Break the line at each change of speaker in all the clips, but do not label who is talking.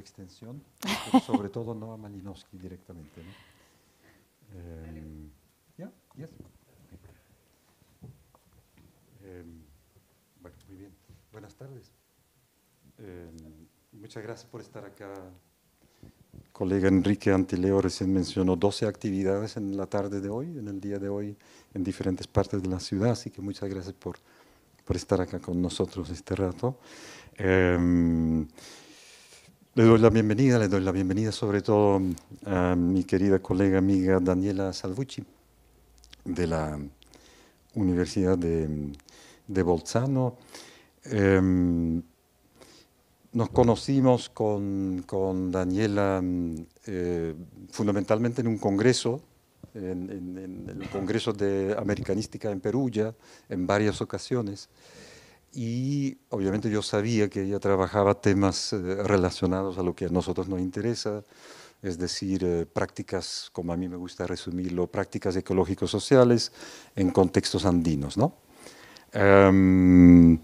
extensión, sobre todo no a Malinowski directamente. Em, em, muy bien. Buenas tardes. Em, muchas gracias por estar acá. colega Enrique Antileo recién mencionó 12 actividades en la tarde de hoy, en el día de hoy, en diferentes partes de la ciudad, así que muchas gracias por, estar acá con nosotros este rato. Eh, le doy la bienvenida, le doy la bienvenida sobre todo mm, a mi querida colega amiga Daniela Salvucci de la Universidad de, mm, Bolzano. Em, nos conocimos con, Daniela mm, eh, fundamentalmente en un congreso, en, el Congreso de Americanística en ya, en varias ocasiones y obviamente yo sabía que ella trabajaba temas eh, relacionados a lo que a nosotros nos interesa, es decir, eh, prácticas, como a mí me gusta resumirlo, prácticas ecológico sociales en contextos andinos. ¿no? Em,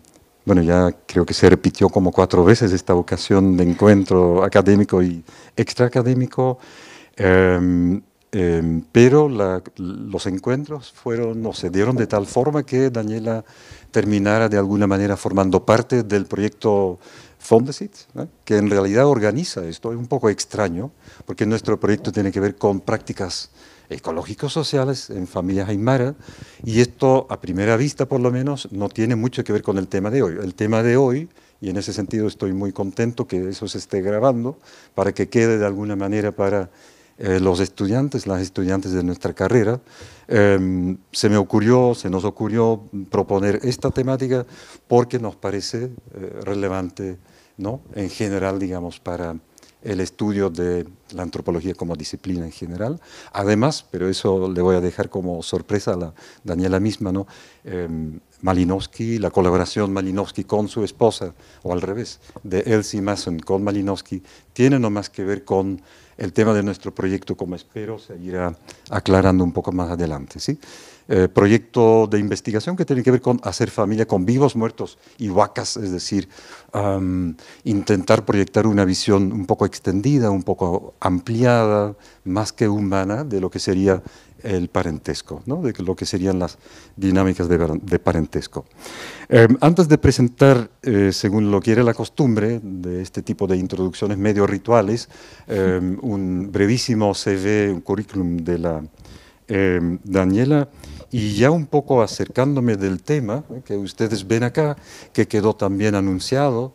bueno, ya creo que se repitió como cuatro veces esta ocasión de encuentro académico y extraacadémico. Em, Em, pero los encuentros fueron, no, se dieron de tal forma que Daniela terminara de alguna manera formando parte del proyecto Fondesit, que en realidad organiza esto, es un poco extraño, porque nuestro proyecto tiene que ver con prácticas ecológicos sociales en familias aymara y esto a primera vista por lo menos no tiene mucho que ver con el tema de hoy. El tema de hoy, y en ese sentido estoy muy contento que eso se esté grabando para que quede de alguna manera para eh, los estudiantes, las estudiantes de nuestra carrera, em, se me ocurrió, se nos ocurrió proponer esta temática porque nos parece eh, relevante, ¿no? En general, digamos, para el estudio de la antropología como disciplina en general. Además, pero eso le voy a dejar como sorpresa a la Daniela misma, ¿no? Em, Malinowski, la colaboración Malinowski con su esposa, o al revés, de Elsie Mason con Malinowski, tiene no más que ver con el tema de nuestro proyecto, como espero, se irá aclarando un poco más adelante. ¿sí? Eh, proyecto de investigación que tiene que ver con hacer familia con vivos, muertos y vacas, es decir, intentar proyectar una visión un poco extendida, un poco ampliada, más que humana, de lo que sería el parentesco, ¿no? de lo que serían las dinámicas de, parentesco. Em, antes de presentar, eh, según lo quiere la costumbre, de este tipo de introducciones medio rituales, em, un brevísimo CV, un currículum de la em, Daniela, y ya un poco acercándome del tema ¿eh? que ustedes ven acá, que quedó también anunciado,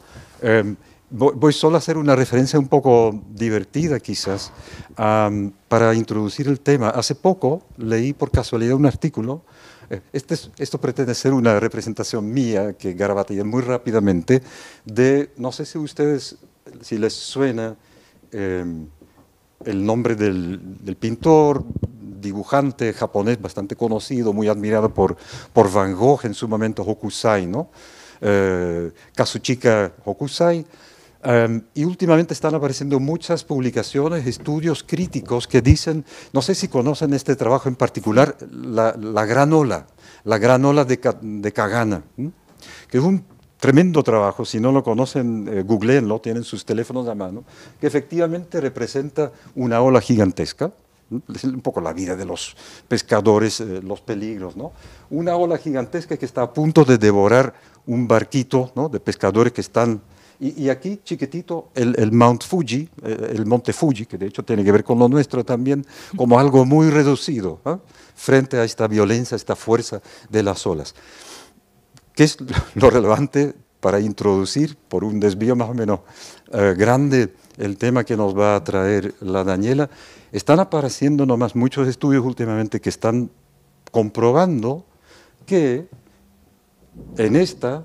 voy, solo a hacer una referencia un poco divertida quizás para introducir el tema. Hace poco leí por casualidad un artículo, eh, este esto pretende ser una representación mía que garabateé muy rápidamente, de, no sé si ustedes, si les suena em, el nombre del, pintor, dibujante japonés bastante conocido, muy admirado por, por Van Gogh en su momento, Hokusai, ¿no? Eh, Kazuchika Hokusai, Em, y últimamente están apareciendo muchas publicaciones, estudios críticos que dicen, no sé si conocen este trabajo en particular, la, gran ola, la gran ola de, Cagana, que es un tremendo trabajo, si no lo conocen, eh, googleenlo, tienen sus teléfonos a mano, que efectivamente representa una ola gigantesca, es un poco la vida de los pescadores, eh, los peligros, ¿no? Una ola gigantesca que está a punto de devorar un barquito de pescadores que están y, aquí, chiquitito, el, Mount Fuji, eh, el Monte Fuji, que de hecho tiene que ver con lo nuestro también, como algo muy reducido ¿eh? frente a esta violencia, esta fuerza de las olas. ¿Qué es lo relevante para introducir, por un desvío más o menos eh, grande, el tema que nos va a traer la Daniela? Están apareciendo nomás muchos estudios últimamente que están comprobando que en esta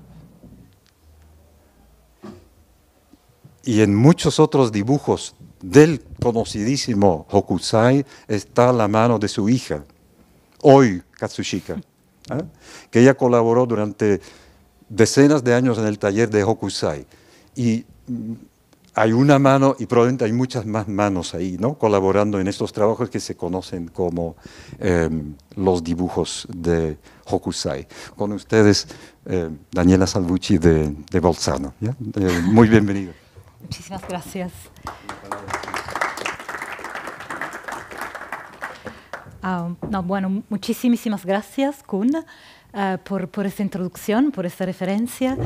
y en muchos otros dibujos del conocidísimo Hokusai está la mano de su hija, hoy Katsushika, ¿eh? que ella colaboró durante decenas de años en el taller de Hokusai. Y mm, hay una mano, y probablemente hay muchas más manos ahí, ¿no? colaborando en estos trabajos que se conocen como em, los dibujos de Hokusai. Con ustedes, eh, Daniela Salvucci de, Bolzano. Eh, muy bienvenido.
Muchísimas gracias. Ah, no, bueno, muchísimas gracias, Kun. Eh, por, esta introducción, por esta referencia.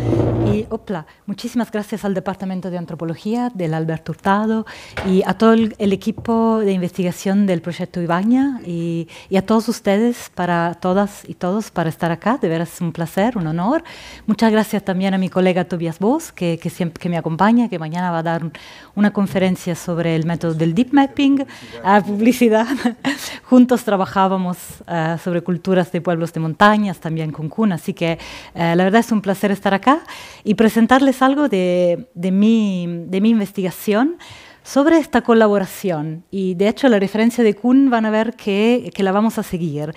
Y, opla, muchísimas gracias al Departamento de Antropología del Alberto Hurtado y a todo el, equipo de investigación del proyecto Ibaña y, a todos ustedes, para todas y todos, para estar acá. De veras es un placer, un honor. Muchas gracias también a mi colega Tobias Vos, que, que, siempre, que me acompaña, que mañana va a dar una conferencia sobre el método del deep mapping, a publicidad. Juntos trabajábamos eh, sobre culturas de pueblos de montaña, hasta con Kun, Así que eh, la verdad es un placer estar acá y presentarles algo de, de, mi, investigación sobre esta colaboración. Y de hecho la referencia de Kun van a ver que, la vamos a seguir,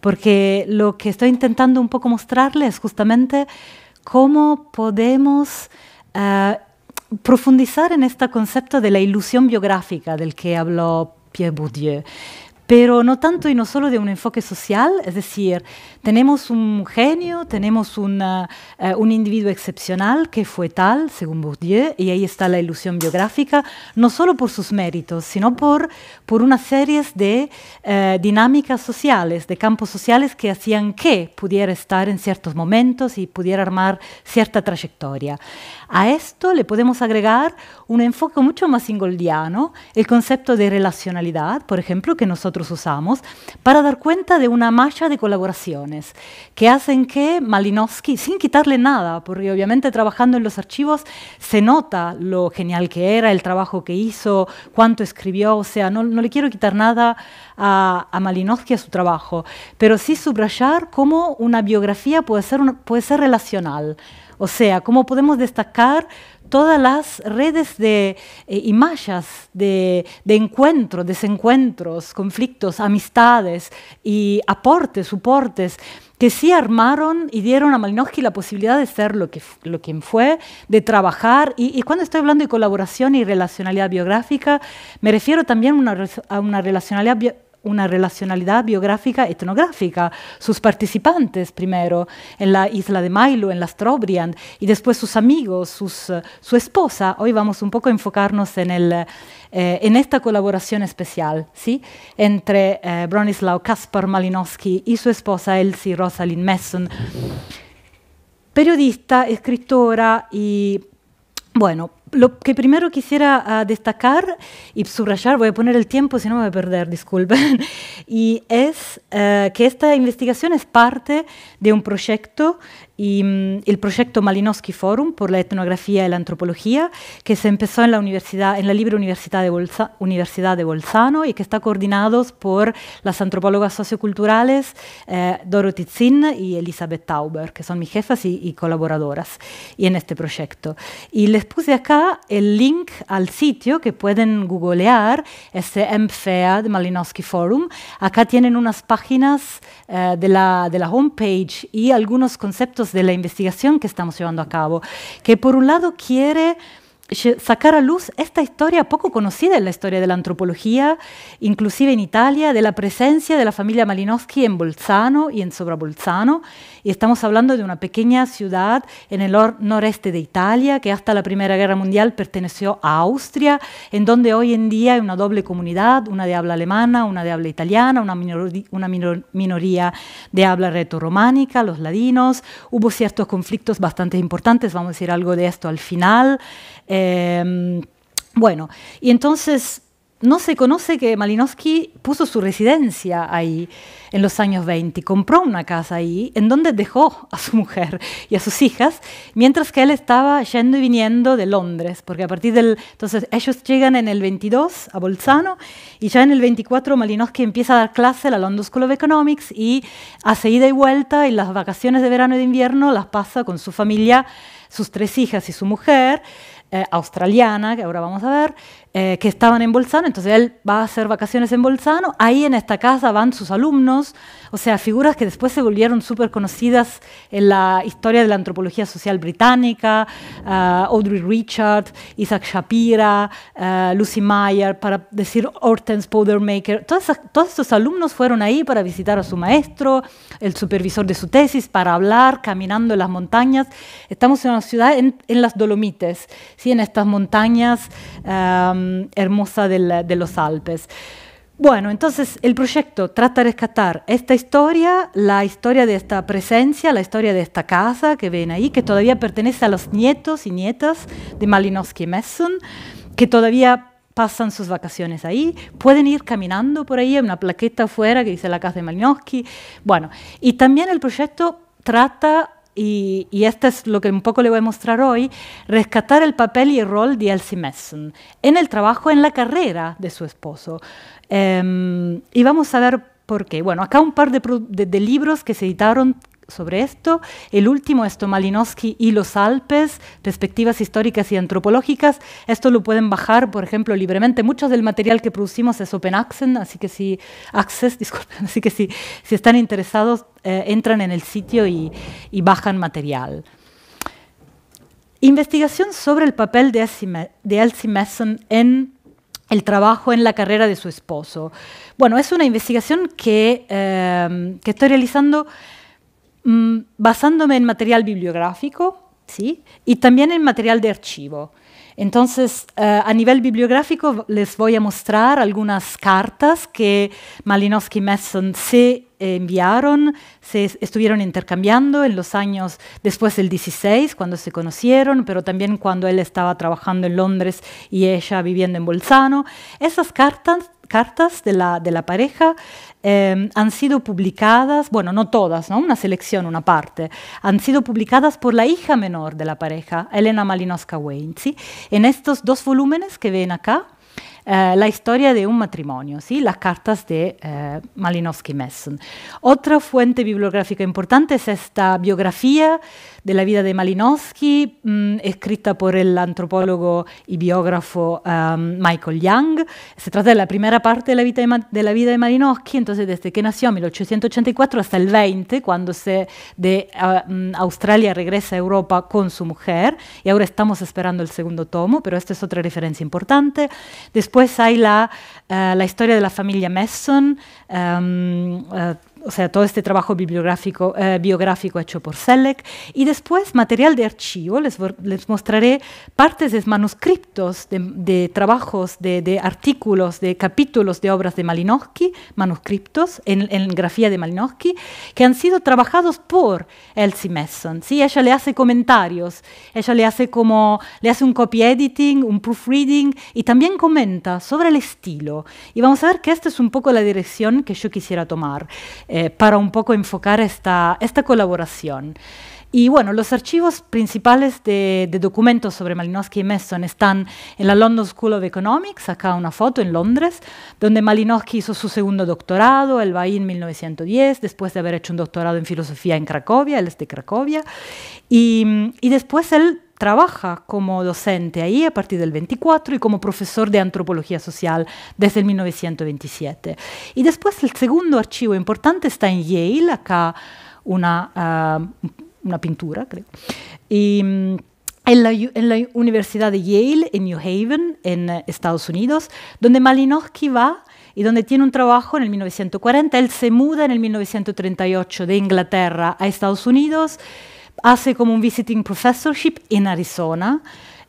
porque lo que estoy intentando un poco mostrarles es justamente cómo podemos... Eh, profundizar en este concepto de la ilusión biográfica del que habló Pierre Bourdieu pero no tanto y no solo de un enfoque social, es decir, tenemos un genio, tenemos eh, un individuo excepcional que fue tal, según Bourdieu, y ahí está la ilusión biográfica, no solo por sus méritos, sino por, por una serie de eh, dinámicas sociales, de campos sociales que hacían que pudiera estar en ciertos momentos y pudiera armar cierta trayectoria. A esto le podemos agregar un enfoque mucho más ingoldiano, el concepto de relacionalidad, por ejemplo, que nosotros usamos, para dar cuenta de una malla de colaboraciones que hacen que Malinowski, sin quitarle nada, porque obviamente trabajando en los archivos se nota lo genial que era, el trabajo que hizo, cuánto escribió, o sea, no, le quiero quitar nada a, Malinowski, a su trabajo, pero sí subrayar cómo una biografía puede ser, puede ser relacional o sea, cómo podemos destacar todas las redes de y eh, mallas de, encuentros, desencuentros, conflictos, amistades y aportes, soportes que sí armaron y dieron a Malinowski la posibilidad de ser lo que, lo quien fue, de trabajar. Y, cuando estoy hablando de colaboración y relacionalidad biográfica, me refiero también a una relacionalidad una relacionalidad biográfica etnográfica. Sus participantes primero en la isla de Milo, en la Strobriand, y después sus amigos, sus, eh, su esposa. Hoy vamos un poco a enfocarnos en, el, eh, en esta colaboración especial ¿sí? entre eh, Bronislaw Kaspar Malinowski y su esposa Elsie Rosalind Messon. Periodista, escritora y, bueno, lo que primero quisiera ah, destacar y subrayar, voy a poner el tiempo, si no me voy a perder, disculpen, y es eh, que esta investigación es parte de un proyecto, y, mm, el proyecto Malinowski Forum por la etnografía y la antropología, que se empezó en la, universidad, en la Libre Universidad de, universidad de Bolzano y que está coordinado por las antropólogas socioculturales eh, Dorothy Zinn y Elizabeth Tauber, que son mis jefas y, y colaboradoras y en este proyecto. Y les puse acá el link al sitio que pueden googlear, este MFEAD de Malinowski Forum. Acá tienen unas páginas eh, de, la, de la homepage y algunos conceptos de la investigación que estamos llevando a cabo, que por un lado quiere sacar a luz esta historia poco conocida en la historia de la antropología, inclusive en Italia, de la presencia de la familia Malinowski en Bolzano y en Sobrabolzano, y estamos hablando de una pequeña ciudad en el noreste de Italia que hasta la Primera Guerra Mundial perteneció a Austria, en donde hoy en día hay una doble comunidad, una de habla alemana, una de habla italiana, una, minoría, de habla retorrománica, los ladinos. Hubo ciertos conflictos bastante importantes, vamos a decir algo de esto al final. Em, bueno, y entonces no se conoce que Malinowski puso su residencia ahí en los años 20, compró una casa ahí, en donde dejó a su mujer y a sus hijas, mientras que él estaba yendo y viniendo de Londres, porque a partir del... Entonces ellos llegan en el 22 a Bolzano y ya en el 24 Malinowski empieza a dar clase en la London School of Economics y hace ida y vuelta y las vacaciones de verano y de invierno las pasa con su familia, sus tres hijas y su mujer. Eh, australiana, que ahora vamos a ver, eh, que estaban en Bolzano, entonces él va a hacer vacaciones en Bolzano, ahí en esta casa van sus alumnos, o sea, figuras que después se volvieron súper conocidas en la historia de la antropología social británica, ah, Audrey Richard, Isaac Shapira, ah, Lucy Meyer, para decir Hortense Powdermaker. todos estos alumnos fueron ahí para visitar a su maestro, el supervisor de su tesis, para hablar, caminando en las montañas. Estamos en una ciudad en, las Dolomites, ¿sí? en estas montañas ah, hermosas de los Alpes. Bueno, entonces el proyecto trata de rescatar esta historia, la historia de esta presencia, la historia de esta casa que ven ahí, que todavía pertenece a los nietos y nietas de Malinowski y Messon, que todavía pasan sus vacaciones ahí, pueden ir caminando por ahí, hay una plaqueta afuera que dice la casa de Malinowski. Bueno, y también el proyecto trata y, esto es lo que un poco le voy a mostrar hoy, rescatar el papel y el rol de Elsie Messon en el trabajo, en la carrera de su esposo. Em, y vamos a ver por qué. Bueno, acá un par de libros que se editaron sobre esto. El último es Tomalinowski y los Alpes, perspectivas históricas y antropológicas. Esto lo pueden bajar, por ejemplo, libremente. Mucho del material que producimos es Open Access, así que si, access, así que si, si están interesados, eh, entran en el sitio y, bajan material. Investigación sobre el papel de Elsie, de Messon en el trabajo en la carrera de su esposo. Bueno, es una investigación que, eh, que estoy realizando Mm, basándome en material bibliográfico ¿sí? y también en material de archivo. Entonces, eh, a nivel bibliográfico les voy a mostrar algunas cartas que Malinowski y Messon se enviaron, se estuvieron intercambiando en los años después del 16, cuando se conocieron, pero también cuando él estaba trabajando en Londres y ella viviendo en Bolzano. Esas cartas cartas de la, de la pareja em, han sido publicadas, bueno, no todas, ¿no? una selección, una parte, han sido publicadas por la hija menor de la pareja, Elena malinowska wayne en estos dos volúmenes que ven acá. Eh, la historia de un matrimonio, ¿sí? las cartas de eh, Malinowski-Messon. Otra fuente bibliográfica importante es esta biografía de la vida de Malinowski, mm, escrita por el antropólogo y biógrafo um, Michael Young. Se trata de la primera parte de la, vida de, la vida de Malinowski, entonces desde que nació en 1884 hasta el 20, cuando se de mm, Australia regresa a Europa con su mujer, y ahora estamos esperando el segundo tomo, pero esta es otra referencia importante. Después Después hay la, uh, la historia de la familia Messon, um, ehm, uh, eh, o sea, todo este trabajo bibliográfico, eh, biográfico hecho por Selleck. Y después material de archivo, les, les mostraré partes de manuscritos de, trabajos, de, artículos, de capítulos de obras de Malinowski, manuscritos en, grafía de Malinowski, que han sido trabajados por Elsie Messon. ¿sí? Ella le hace comentarios, ella le hace, como, le hace un copy editing, un proofreading y también comenta sobre el estilo. Y vamos a ver que esta es un poco la dirección que yo quisiera tomar. Eh, para un poco enfocar esta, esta colaboración. Y bueno, los archivos principales de, documentos sobre Malinowski y Messon están en la London School of Economics, acá una foto en Londres, donde Malinowski hizo su segundo doctorado, el ahí en 1910, después de haber hecho un doctorado en filosofía en Cracovia, él es de Cracovia, y, y después él trabaja como docente ahí a partir del 24 y como profesor de antropología social desde el 1927. Y después el segundo archivo importante está en Yale, acá una, ah, una pintura, creo. Mm, en la, en la, Universidad de Yale, en New Haven, en eh, Estados Unidos, donde Malinowski va y donde tiene un trabajo en el 1940. Él se muda en el 1938 de Inglaterra a Estados Unidos hace como un visiting professorship en Arizona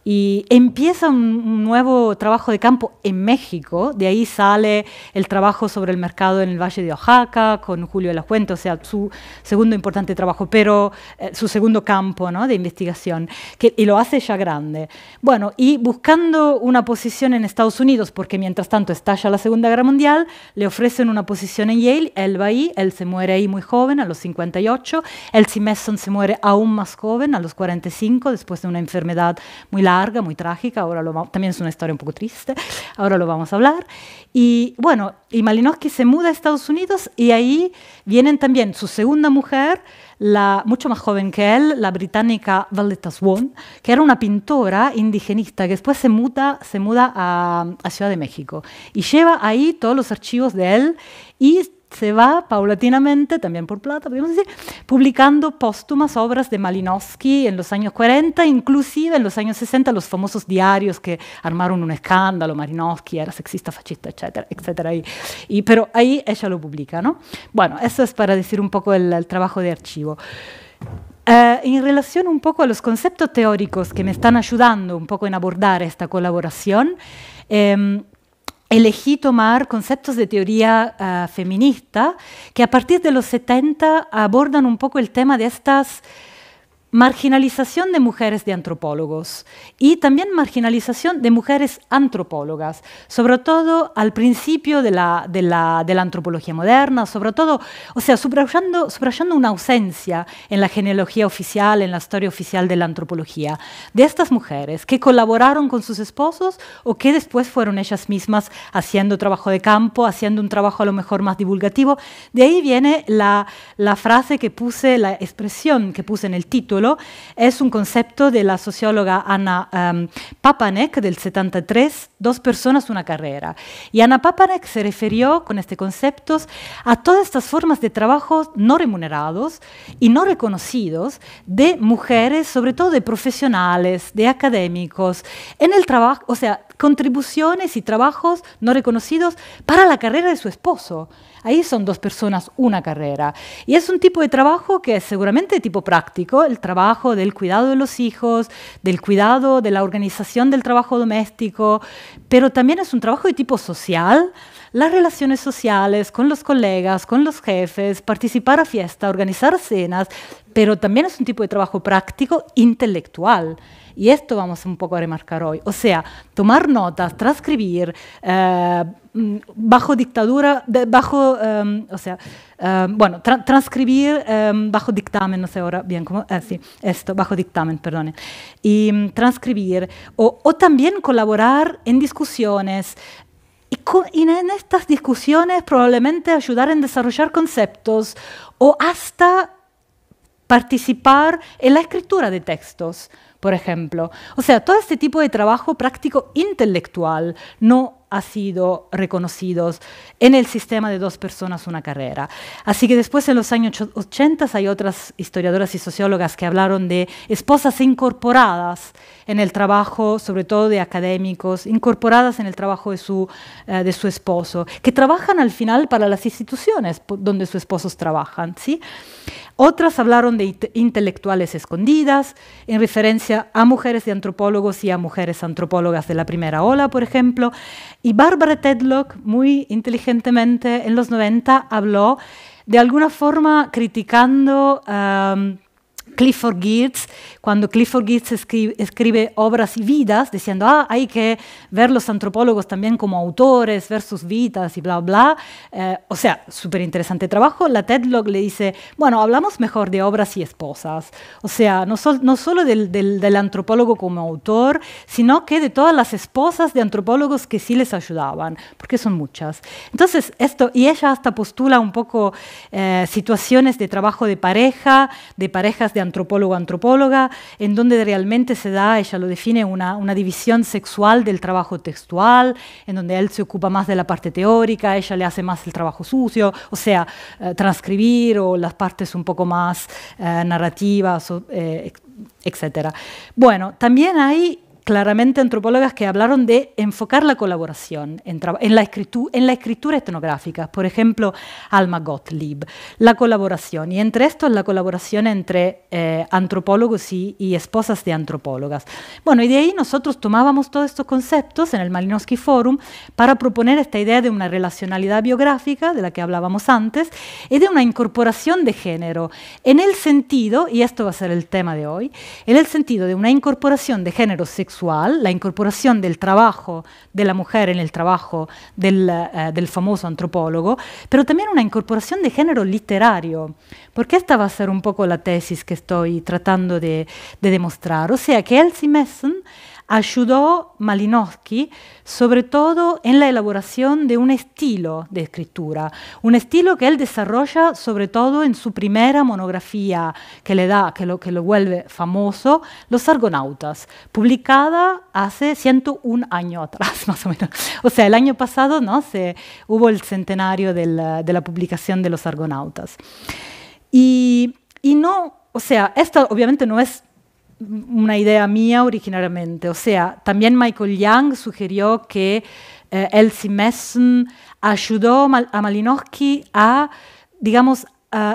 y empieza un nuevo trabajo de campo en México, de ahí sale el trabajo sobre el mercado en el Valle de Oaxaca con Julio de la Fuente, o sea, su segundo importante trabajo, pero eh, su segundo campo ¿no? de investigación, que, y lo hace ya grande. Bueno, y buscando una posición en Estados Unidos, porque mientras tanto estalla la Segunda Guerra Mundial, le ofrecen una posición en Yale, él va ahí, él se muere ahí muy joven, a los 58, Elsie Messon se muere aún más joven, a los 45, después de una enfermedad muy larga larga, muy trágica, ahora lo también es una historia un poco triste, ahora lo vamos a hablar. Y bueno, y Malinowski se muda a Estados Unidos y ahí vienen también su segunda mujer, la mucho más joven que él, la británica Valletta Swan, que era una pintora indigenista que después se muda, se muda a, a Ciudad de México y lleva ahí todos los archivos de él y se va paulatinamente, también por plata, podemos decir, publicando póstumas obras de Malinowski en los años 40, inclusive en los años 60, los famosos diarios que armaron un escándalo, Malinowski era sexista, fascista, etcétera, etcétera. Y, pero ahí ella lo publica, Bueno, eso es para decir un poco el, trabajo de archivo. Eh, en relación un poco a los conceptos teóricos que me están ayudando un poco en abordar esta colaboración, em, elegí tomar conceptos de teoría ah, feminista que a partir de los 70 abordan un poco el tema de estas marginalización de mujeres de antropólogos y también marginalización de mujeres antropólogas, sobre todo al principio de la, de la, de la antropología moderna, sobre todo, o sea, subrayando, subrayando, una ausencia en la genealogía oficial, en la historia oficial de la antropología, de estas mujeres que colaboraron con sus esposos o que después fueron ellas mismas haciendo trabajo de campo, haciendo un trabajo a lo mejor más divulgativo. De ahí viene la, la frase que puse, la expresión que puse en el título, es un concepto de la socióloga Ana em, Papanek del 73, Dos personas, una carrera. Y Ana Papanek se refirió con este concepto a todas estas formas de trabajos no remunerados y no reconocidos de mujeres, sobre todo de profesionales, de académicos, en el trabajo, o sea, contribuciones y trabajos no reconocidos para la carrera de su esposo. Ahí son dos personas, una carrera. Y es un tipo de trabajo que es seguramente de tipo práctico, el trabajo del cuidado de los hijos, del cuidado de la organización del trabajo doméstico, pero también es un trabajo de tipo social, las relaciones sociales con los colegas, con los jefes, participar a fiesta, organizar cenas, pero también es un tipo de trabajo práctico intelectual. Y esto vamos un poco a remarcar hoy. O sea, tomar notas, transcribir, eh, mm, bajo dictadura, bajo, eh, o sea, eh, bueno, transcribir bajo dictamen, no sé ahora bien cómo, sí, esto, bajo dictamen, perdón, y mm, transcribir, o, también colaborar en discusiones, y, en estas discusiones probablemente ayudar en desarrollar conceptos o hasta participar en la escritura de textos por ejemplo. O sea, todo este tipo de trabajo práctico intelectual no ha sido reconocidos en el sistema de dos personas una carrera. Así que después en los años 80 hay otras historiadoras y sociólogas que hablaron de esposas incorporadas en el trabajo, sobre todo de académicos, incorporadas en el trabajo de su, eh, de su esposo, que trabajan al final para las instituciones donde sus esposos trabajan. ¿sí? Otras hablaron de intelectuales escondidas, en referencia a mujeres de antropólogos y a mujeres antropólogas de la primera ola, por ejemplo. Y Barbara Tedlock, muy inteligentemente, en los 90 habló de alguna forma criticando... Clifford Geertz cuando Clifford Gates escribe, Obras y Vidas, diciendo, ah, hay que ver los antropólogos también como autores, ver sus vidas y bla, bla. Eh, o sea, súper interesante trabajo. La TED le dice, bueno, hablamos mejor de obras y esposas. O sea, no, solo del, antropólogo como autor, sino que de todas las esposas de antropólogos que sí les ayudaban, porque son muchas. Entonces, esto, y ella hasta postula un poco eh, situaciones de trabajo de pareja, de parejas de antropólogo-antropóloga, en donde realmente se da, ella lo define, una, división sexual del trabajo textual, en donde él se ocupa más de la parte teórica, ella le hace más el trabajo sucio, o sea, eh, transcribir o las partes un poco más eh, narrativas, eh, etc. Bueno, también hay claramente antropólogas que hablaron de enfocar la colaboración en, la en, la, escritura etnográfica, por ejemplo, Alma Gottlieb, la colaboración, y entre estos la colaboración entre eh, antropólogos y, esposas de antropólogas. Bueno, y de ahí nosotros tomábamos todos estos conceptos en el Malinowski Forum para proponer esta idea de una relacionalidad biográfica, de la que hablábamos antes, y de una incorporación de género, en el sentido, y esto va a ser el tema de hoy, en el sentido de una incorporación de género sexual, la incorporación del trabajo de la mujer en el trabajo eh, del, famoso antropólogo, pero también una incorporación de género literario, porque esta va a ser un poco la tesis que estoy tratando de, de demostrar, o sea que Elsie Messen ayudó Malinowski sobre todo en la elaboración de un estilo de escritura, un estilo que él desarrolla sobre todo en su primera monografía que le da, que lo, que lo vuelve famoso, Los Argonautas, publicada hace 101 años atrás, más o menos. O sea, el año pasado ¿no? Se, hubo el centenario de la, publicación de Los Argonautas. Y, y no, o sea, esta obviamente no es una idea mía originalmente. O sea, también Michael Young sugirió que eh, Elsie Messen ayudó a Malinowski a, digamos,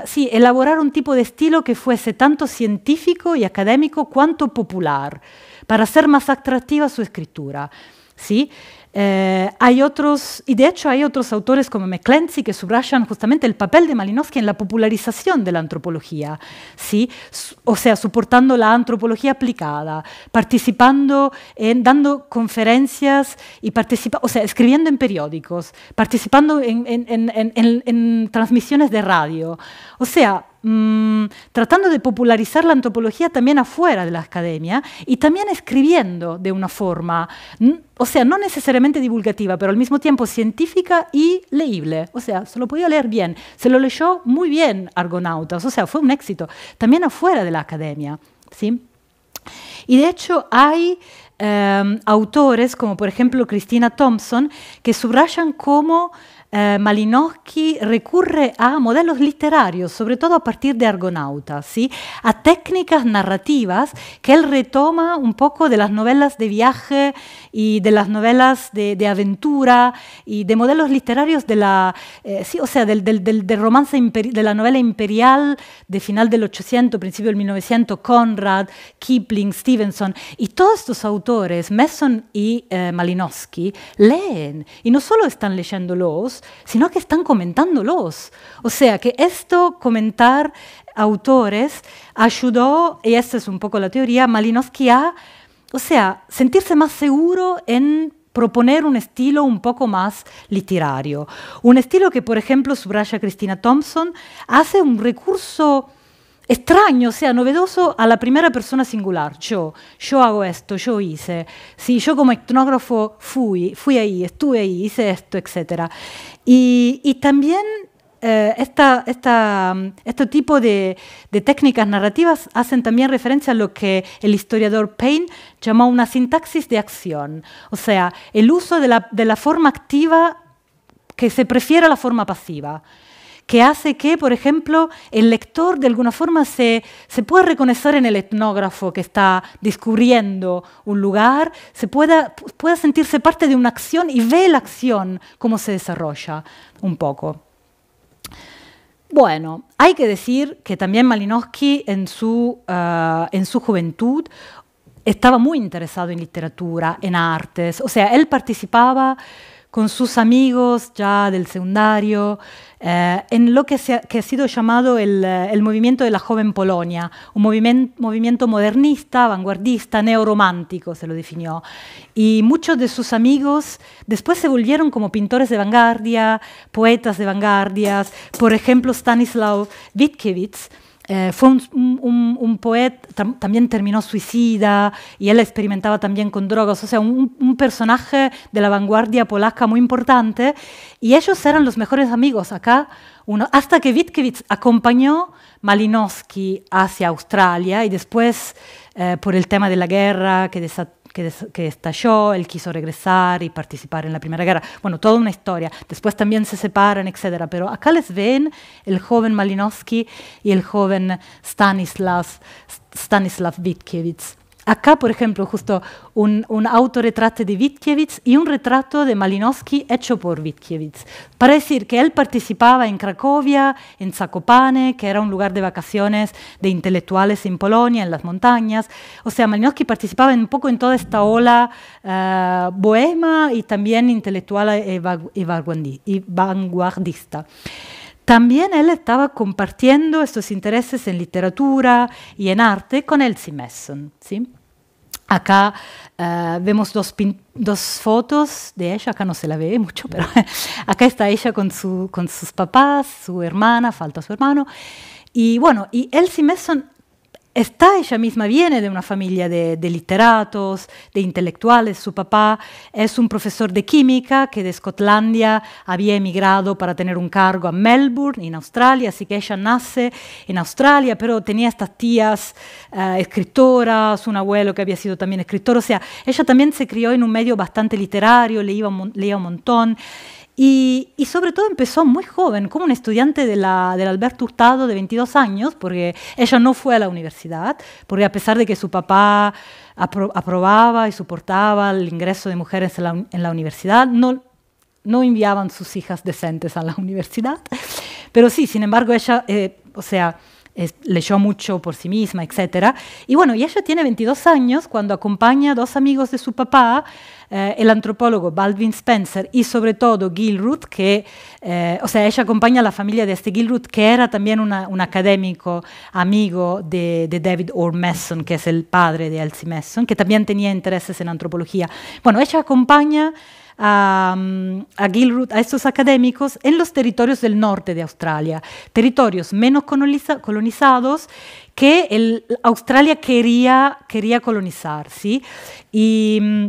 sí, elaborar un tipo de estilo que fuese tanto científico y académico cuanto popular, para hacer más atractiva su escritura. ¿sí? Eh, hay otros, y de hecho hay otros autores como McClancy que subrayan justamente el papel de Malinowski en la popularización de la antropología, ¿sí? o sea, soportando la antropología aplicada, participando, en, dando conferencias, y participa o sea, escribiendo en periódicos, participando en, en transmisiones de radio. O sea, Mm, tratando de popularizar la antropología también afuera de la academia y también escribiendo de una forma, o sea, no necesariamente divulgativa, pero al mismo tiempo científica y leíble. O sea, se lo podía leer bien, se lo leyó muy bien Argonautas, o sea, fue un éxito, también afuera de la academia. ¿sí? Y de hecho hay... Em, autores como por ejemplo Cristina Thompson, que subrayan cómo eh, Malinowski recurre a modelos literarios, sobre todo a partir de Argonauta, ¿sí? a técnicas narrativas que él retoma un poco de las novelas de viaje y de las novelas de, aventura y de modelos literarios de la, eh, o sea, del, romance de la novela imperial de final del 800, principio del 1900, Conrad, Kipling, Stevenson, y todos estos autores, Messon y eh, Malinowski, leen, y no solo están leyéndolos, sino que están comentándolos. O sea, que esto, comentar autores, ayudó, y esta es un poco la teoría, Malinowski a, o sea, sentirse más seguro en proponer un estilo un poco más literario. Un estilo que, por ejemplo, subraya Cristina Thompson, hace un recurso extraño, o sea, novedoso a la primera persona singular. Yo, yo hago esto, yo hice. si yo como etnógrafo fui, fui ahí, estuve ahí, hice esto, etc. Y, también eh, mm, este tipo de, técnicas narrativas hacen también referencia a lo que el historiador Payne llamó una sintaxis de acción, o sea, el uso de la, de la forma activa que se prefiere a la forma pasiva que hace que, por ejemplo, el lector de alguna forma se, se pueda reconocer en el etnógrafo que está descubriendo un lugar, se pueda, pueda sentirse parte de una acción y ve la acción, como se desarrolla un poco. Bueno, hay que decir que también Malinowski en su, eh, en su juventud estaba muy interesado en literatura, en artes, o sea, él participaba con sus amigos ya del secundario, eh, en lo que, ha, sido llamado eh, el, movimiento de la joven Polonia, un movimiento modernista, vanguardista, neoromántico se lo definió. Y muchos de sus amigos después se volvieron como pintores de vanguardia, poetas de vanguardias, por ejemplo Stanislaw Witkiewicz, eh, fue un, poeta, también terminó suicida y él experimentaba también con drogas, o sea, un, personaje de la vanguardia polaca muy importante. Y ellos eran los mejores amigos acá, uno, hasta que Witkiewicz acompañó Malinowski hacia Australia y después, eh, por el tema de la guerra que desató que, estalló, él quiso regresar y participar en la Primera Guerra. Bueno, toda una historia. Después también se separan, etc. Pero acá les ven el joven Malinowski y el joven Stanislav, Stanislav Vitkiewicz. Acá, por ejemplo, justo un, un autorretrato de Witkiewicz y un retrato de Malinowski hecho por Witkiewicz, para decir que él participaba en Cracovia, en Zakopane, que era un lugar de vacaciones de intelectuales en Polonia, en las montañas. O sea, Malinowski participaba un poco en toda esta ola eh, bohema y también intelectual eh, y vanguardista. También él estaba compartiendo estos intereses en literatura y en arte con Elsie Messon. ¿sí? Acá eh, vemos dos, fotos de ella, acá no se la ve mucho, pero acá está ella con, sus papás, su hermana, falta su hermano. Y bueno, y Elsie Messon está, ella misma viene de una familia de, literatos, de intelectuales, su papá es un profesor de química que de Escotlandia había emigrado para tener un cargo a Melbourne, en Australia, así que ella nace en Australia, pero tenía estas tías eh, escritoras, un abuelo que había sido también escritor, o sea, ella también se crió en un medio bastante literario, leía leía un montón. Y, sobre todo empezó muy joven, como un estudiante de la, del Alberto Hurtado de 22 años, porque ella no fue a la universidad, porque a pesar de que su papá aprobaba y soportaba el ingreso de mujeres en la, universidad, no, no enviaban sus hijas decentes a la universidad. Pero sí, sin embargo, ella, eh, o sea, leyó mucho por sí misma, etc. Y bueno, y ella tiene 22 años cuando acompaña a dos amigos de su papá eh, el antropólogo Baldwin Spencer y sobre todo Gilruth, que, eh, o sea, ella acompaña a la familia de este Gilruth, que era también un académico amigo de, de David Ormesson, que es el padre de Elsie Messon, que también tenía intereses en antropología. Bueno, ella acompaña a, mm, a, Gilruth, a estos académicos en los territorios del norte de Australia, territorios menos coloniza, colonizados que Australia quería, quería colonizar. Y mm,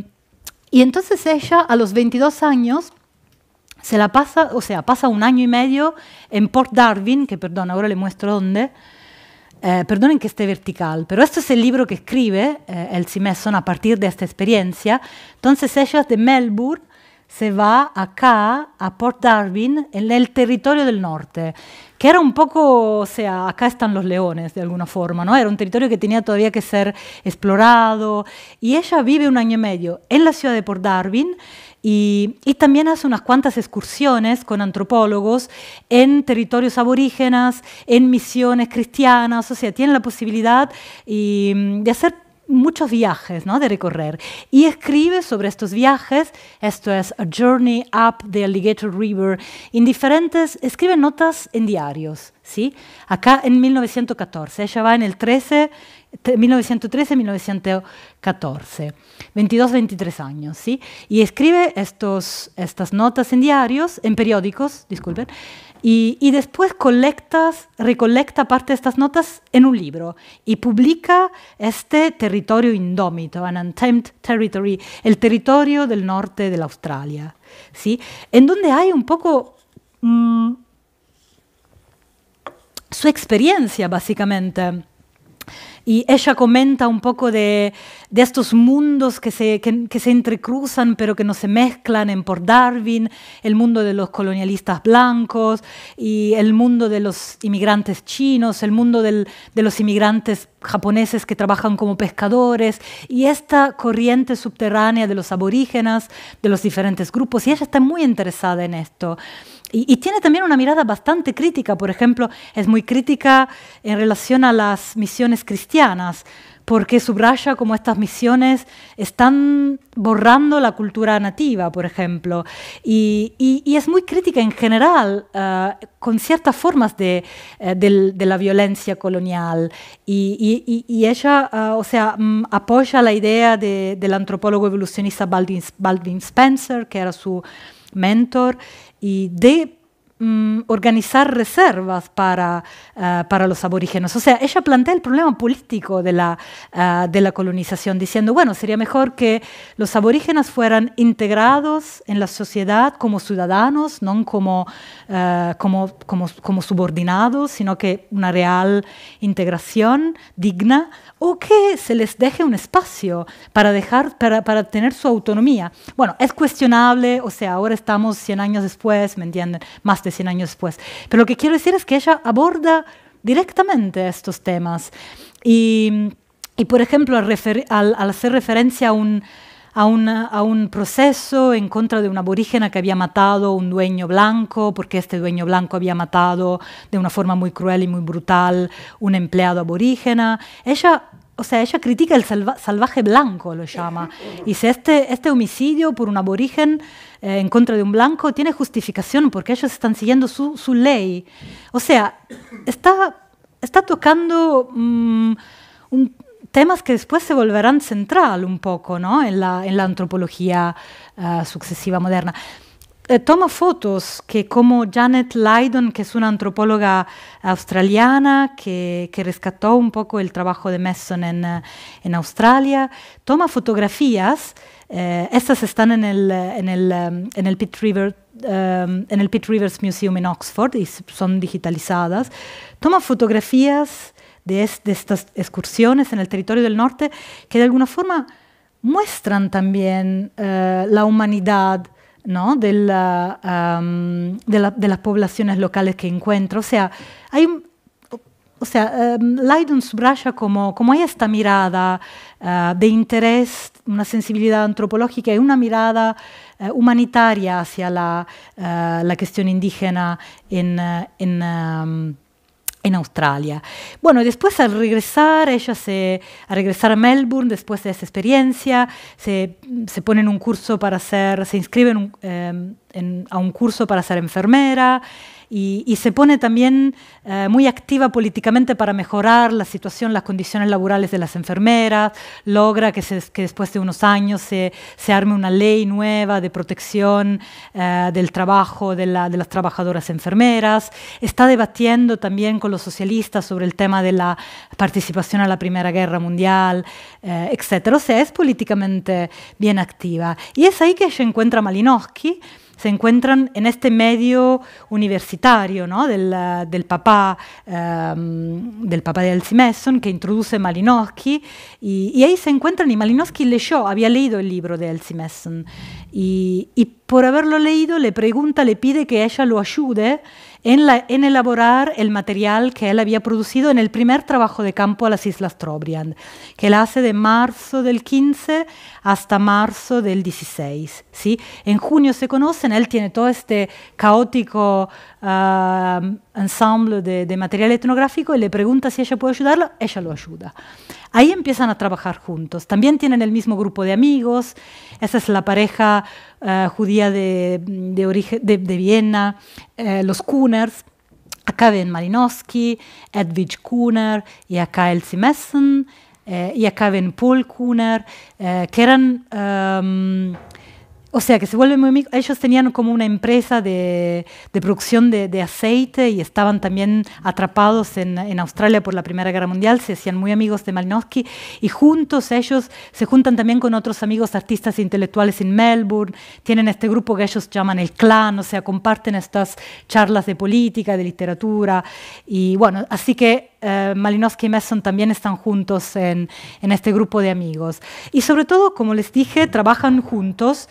y entonces ella, a los 22 años, se la pasa, o sea, pasa un año y medio en Port Darwin, que perdón, ahora le muestro dónde, eh, perdonen que esté vertical, pero este es el libro que escribe El eh, Elsie Messon a partir de esta experiencia. Entonces ella de Melbourne se va acá, a Port Darwin, en el territorio del norte que era un poco, o sea, acá están los leones de alguna forma, ¿no? Era un territorio que tenía todavía que ser explorado y ella vive un año y medio en la ciudad de Port Darwin y, también hace unas cuantas excursiones con antropólogos en territorios aborígenas, en misiones cristianas, o sea, tiene la posibilidad de hacer muchos viajes ¿no? de recorrer y escribe sobre estos viajes, esto es A Journey Up the Alligator River, en diferentes, escribe notas en diarios, ¿sí? acá en 1914, ella va en el 13, 1913-1914, 22-23 años, ¿sí? y escribe estos, estas notas en diarios, en periódicos, disculpen, y, después recolecta parte de estas notas en un libro y publica este territorio indómito, An Untamed Territory, el territorio del norte de la Australia, ¿sí? en donde hay un poco mm, su experiencia básicamente y ella comenta un poco de, estos mundos que se, que, se entrecruzan pero que no se mezclan en por Darwin, el mundo de los colonialistas blancos y el mundo de los inmigrantes chinos, el mundo de los inmigrantes japoneses que trabajan como pescadores y esta corriente subterránea de los aborígenes, de los diferentes grupos y ella está muy interesada en esto. Y, tiene también una mirada bastante crítica, por ejemplo, es muy crítica en relación a las misiones cristianas, porque subraya cómo estas misiones están borrando la cultura nativa, por ejemplo, y, es muy crítica en general eh, con ciertas formas de, eh, de, la violencia colonial. Y, ella, eh, o sea, mm, apoya la idea del antropólogo evolucionista Baldwin Spencer, que era su mentor y de Mm, organizar reservas para, eh, para los aborígenes. O sea, ella plantea el problema político de la, eh, de la colonización, diciendo, bueno, sería mejor que los aborígenes fueran integrados en la sociedad como ciudadanos, no eh, como, como, como, subordinados, sino que una real integración digna, o que se les deje un espacio para, dejar, para, para tener su autonomía. Bueno, es cuestionable, o sea, ahora estamos 100 años después, ¿me entienden? Más de 100 años después. Pero lo que quiero decir es que ella aborda directamente estos temas. Y, por ejemplo, al, al, hacer referencia a un, a, a un proceso en contra de un aborígena que había matado un dueño blanco, porque este dueño blanco había matado de una forma muy cruel y muy brutal un empleado aborígena, ella o sea, ella critica el salvaje blanco, lo llama. Y si este, este homicidio por un aborigen eh, en contra de un blanco tiene justificación porque ellos están siguiendo su, ley. O sea, está, está tocando mm, un, temas que después se volverán central un poco ¿no? en, la, en la antropología eh, sucesiva moderna. Eh, toma fotos que como Janet Lydon, que es una antropóloga australiana que, rescató un poco el trabajo de Messon eh, en, Australia, toma fotografías, eh, estas están en el, en Pitt River en el Rivers Museum en Oxford y son digitalizadas, toma fotografías de, estas excursiones en el territorio del norte que de alguna forma muestran también la humanidad ¿no? de, de, las poblaciones locales que encuentro. O sea, hay un, o sea, em, Leiden subraya como, como hay esta mirada eh, de interés, una sensibilidad antropológica y una mirada eh, humanitaria hacia la, eh, la, cuestión indígena en, em, en Australia. Bueno, después al regresar, ella se, al regresar a Melbourne, después de esa experiencia, se, se pone en un curso para ser, se inscribe en eh, en, a un curso para ser enfermera, y, se pone también eh, muy activa políticamente para mejorar la situación, las condiciones laborales de las enfermeras, logra que, se, después de unos años se, arme una ley nueva de protección eh, del trabajo de, las trabajadoras enfermeras, está debatiendo también con los socialistas sobre el tema de la participación a la Primera Guerra Mundial, eh, etcétera. etc. O sea, es políticamente bien activa. Y es ahí que se encuentra Malinowski, se encuentran en este medio universitario ¿no? del, eh, del, papá, em, del papá de Elsie Messon que introduce Malinowski y, ahí se encuentran y Malinowski leyó, había leído el libro de Elsie Messon y, por haberlo leído le pregunta, le pide que ella lo ayude en, la, en, elaborar el material que él había producido en el primer trabajo de campo a las Islas Trobriand, que él hace de marzo del 15 hasta marzo del 16. ¿sí? En junio se conocen, él tiene todo este caótico ensemble de, material etnográfico y le pregunta si ella puede ayudarlo, ella lo ayuda. Ahí empiezan a trabajar juntos. También tienen el mismo grupo de amigos, esa es la pareja eh, judía de, origen, de Viena, eh, los Kuners. Acá ven Malinowski, Edwidge Kuhner y acá Elsie Messen. Eh, y Kevin Paul Kuhner eh, que eran... Em, o sea, que se vuelven muy amigos. Ellos tenían como una empresa de, producción de, aceite y estaban también atrapados en, Australia por la Primera Guerra Mundial. Se hacían muy amigos de Malinowski y juntos ellos se juntan también con otros amigos artistas e intelectuales en Melbourne. Tienen este grupo que ellos llaman el clan, o sea, comparten estas charlas de política, de literatura. Y bueno, así que eh, Malinowski y Messon también están juntos en, este grupo de amigos. Y sobre todo, como les dije, trabajan juntos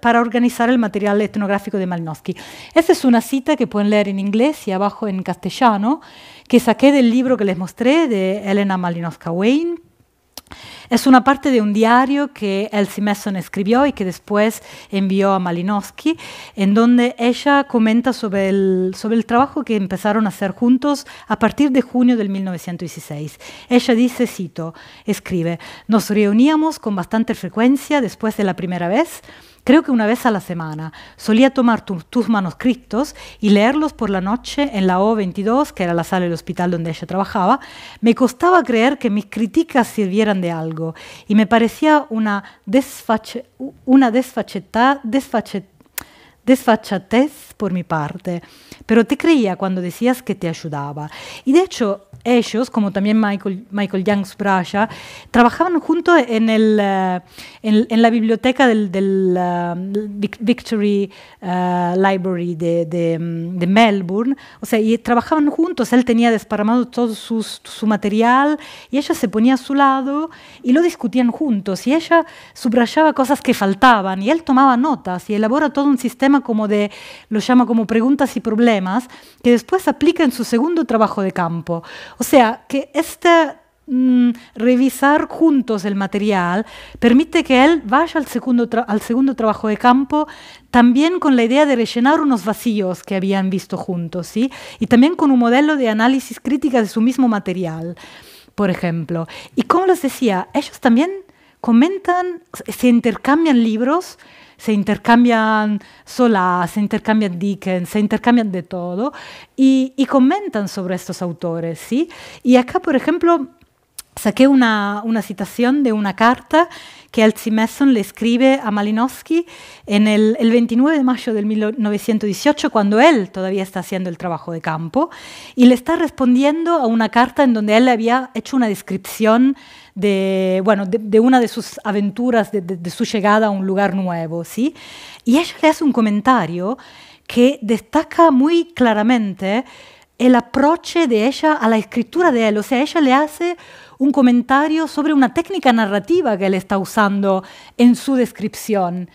para organizar el material etnográfico de Malinowski. Esta es una cita que pueden leer en inglés y abajo en castellano, que saqué del libro que les mostré de Elena Malinowska-Wayne, es una parte de un diario que Elsie Messon escribió y que después envió a Malinowski, en donde ella comenta sobre el, sobre el trabajo que empezaron a hacer juntos a partir de junio de 1916. Ella dice, cito, escribe, nos reuníamos con bastante frecuencia después de la primera vez creo que una vez a la semana. Solía tomar tus manuscritos y leerlos por la noche en la O22, que era la sala del hospital donde ella trabajaba. Me costaba creer que mis críticas sirvieran de algo y me parecía una, una desfachatez por mi parte, pero te creía cuando decías que te ayudaba. Y de hecho, ellos, como también Michael, Young Youngs trabajaban juntos eh, en, la biblioteca del, eh, Victory eh, Library de, Melbourne. O sea, y trabajaban juntos. Él tenía desparramado todo su material y ella se ponía a su lado y lo discutían juntos. Y ella subrayaba cosas que faltaban y él tomaba notas y elabora todo un sistema como de, lo llama como preguntas y problemas, que después aplica en su segundo trabajo de campo. O sea, que este revisar juntos el material permite que él vaya al segundo, trabajo de campo también con la idea de rellenar unos vacíos que habían visto juntos, Y también con un modelo de análisis crítica de su mismo material, por ejemplo. Y como les decía, ellos también comentan, se intercambian libros, se intercambian Solá, se intercambian Dickens, se intercambian de todo y, comentan sobre estos autores, ¿sí? Y acá, por ejemplo, saqué una, una, citación de una carta que Elsie Messon le escribe a Malinowski en el, el, 29 de mayo del 1918, cuando él todavía está haciendo el trabajo de campo, y le está respondiendo a una carta en donde él le había hecho una descripción de, bueno, de, una de sus aventuras, de, su llegada a un lugar nuevo, ¿sí? Y ella le hace un comentario que destaca muy claramente el aproche de ella a la escritura de él. O sea, ella le hace un comentario sobre una técnica narrativa que él está usando en su descripción.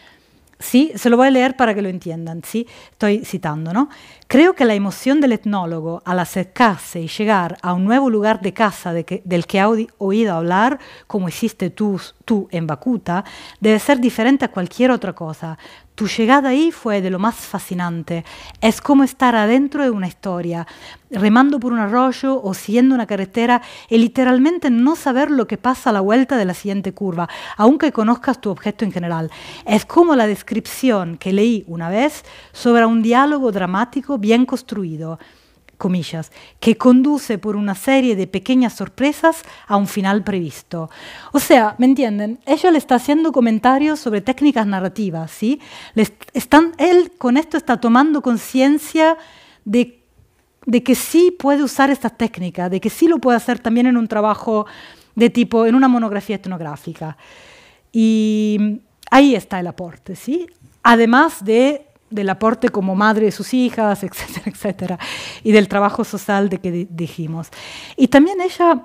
¿Sí? Se lo voy a leer para que lo entiendan. ¿sí? Estoy citando, ¿no? Creo que la emoción del etnólogo al acercarse y llegar a un nuevo lugar de casa del que ha oído hablar, como hiciste tú, tú en Bakuta, debe ser diferente a cualquier otra cosa, tu llegada ahí fue de lo más fascinante. Es como estar adentro de una historia, remando por un arroyo o siguiendo una carretera y literalmente no saber lo que pasa a la vuelta de la siguiente curva, aunque conozcas tu objeto en general. Es como la descripción que leí una vez sobre un diálogo dramático bien construido comillas, que conduce por una serie de pequeñas sorpresas a un final previsto. O sea, ¿me entienden? Ella le está haciendo comentarios sobre técnicas narrativas, ¿sí? están, él con esto está tomando conciencia de, de que sí puede usar esta técnica, de que sí lo puede hacer también en un trabajo de tipo, en una monografía etnográfica. Y ahí está el aporte, ¿sí? Además de del aporte como madre de sus hijas, etcétera, etcétera, y del trabajo social de que dijimos. Y también ella,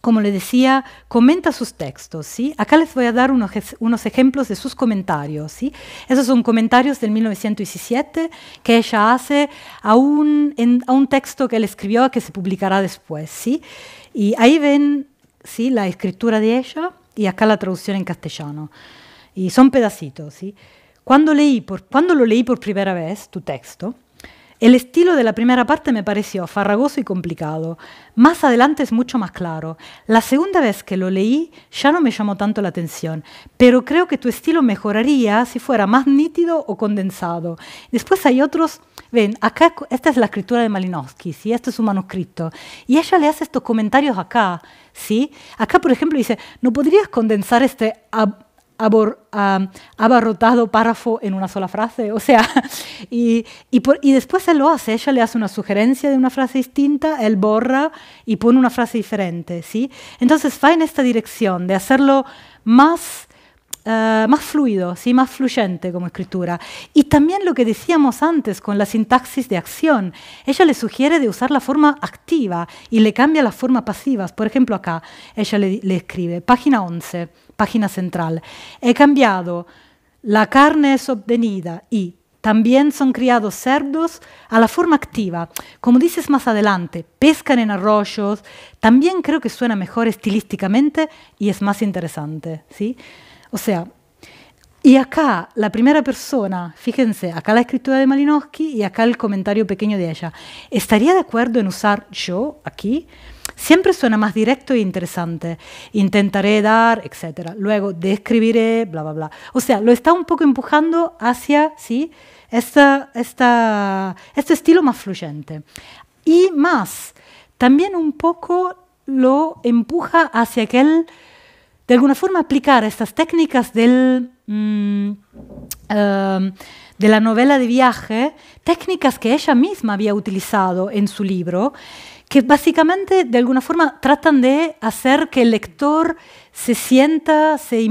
como le decía, comenta sus textos. ¿sí? Acá les voy a dar unos, ejemplos de sus comentarios. ¿sí? Esos son comentarios del 1917 que ella hace a un, a un texto que él escribió que se publicará después. ¿sí? Y ahí ven ¿sí? la escritura de ella y acá la traducción en castellano. Y son pedacitos. ¿sí? Cuando, leí por, cuando lo leí por primera vez, tu texto, el estilo de la primera parte me pareció farragoso y complicado. Más adelante es mucho más claro. La segunda vez que lo leí ya no me llamó tanto la atención, pero creo que tu estilo mejoraría si fuera más nítido o condensado. Después hay otros... Ven, acá esta es la escritura de Malinowski, ¿sí? Este es su manuscrito. Y ella le hace estos comentarios acá, ¿sí? Acá, por ejemplo, dice, ¿no podrías condensar este... Ah, abarrotado párrafo en una sola frase. O sea, y, y, y, después él lo hace, ella le hace una sugerencia de una frase distinta, él borra y pone una frase diferente. ¿sí? Entonces va en esta dirección de hacerlo más eh, más fluido, ¿sí? más fluyente como escritura. Y también lo que decíamos antes con la sintaxis de acción. Ella le sugiere de usar la forma activa y le cambia las forma pasivas. Por ejemplo, acá ella le, escribe, página 11, página central, he cambiado, la carne es obtenida y también son criados cerdos a la forma activa. Como dices más adelante, pescan en arroyos. También creo que suena mejor estilísticamente y es más interesante. ¿sí? O sea, y acá la primera persona, fíjense, acá la escritura de Malinowski y acá el comentario pequeño de ella. ¿Estaría de acuerdo en usar yo aquí? Siempre suena más directo e interesante. Intentaré dar, etc. Luego describiré, bla, bla, bla. O sea, lo está un poco empujando hacia, ¿sí? Esta, esta, este estilo más fluyente. Y más, también un poco lo empuja hacia aquel de alguna forma aplicar estas técnicas mm, em, de la novela de viaje, técnicas que ella misma había utilizado en su libro, que básicamente de alguna forma tratan de hacer que el lector se sienta, se,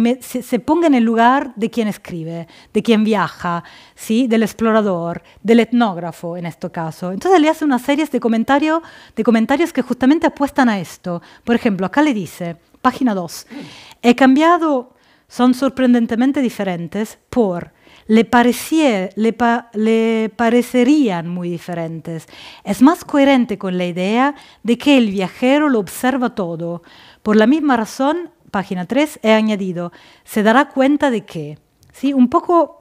ponga en el lugar de quien escribe, de quien viaja, ¿sí? del explorador, del etnógrafo en este caso. Entonces le hace una serie de, comentario, de comentarios que justamente apuestan a esto. Por ejemplo, acá le dice, Página 2. He cambiado, son sorprendentemente diferentes, por le, le, le, parecerían muy diferentes. Es más coherente con la idea de que el viajero lo observa todo. Por la misma razón, página 3, he añadido, se dará cuenta de que, ¿sí? Un poco...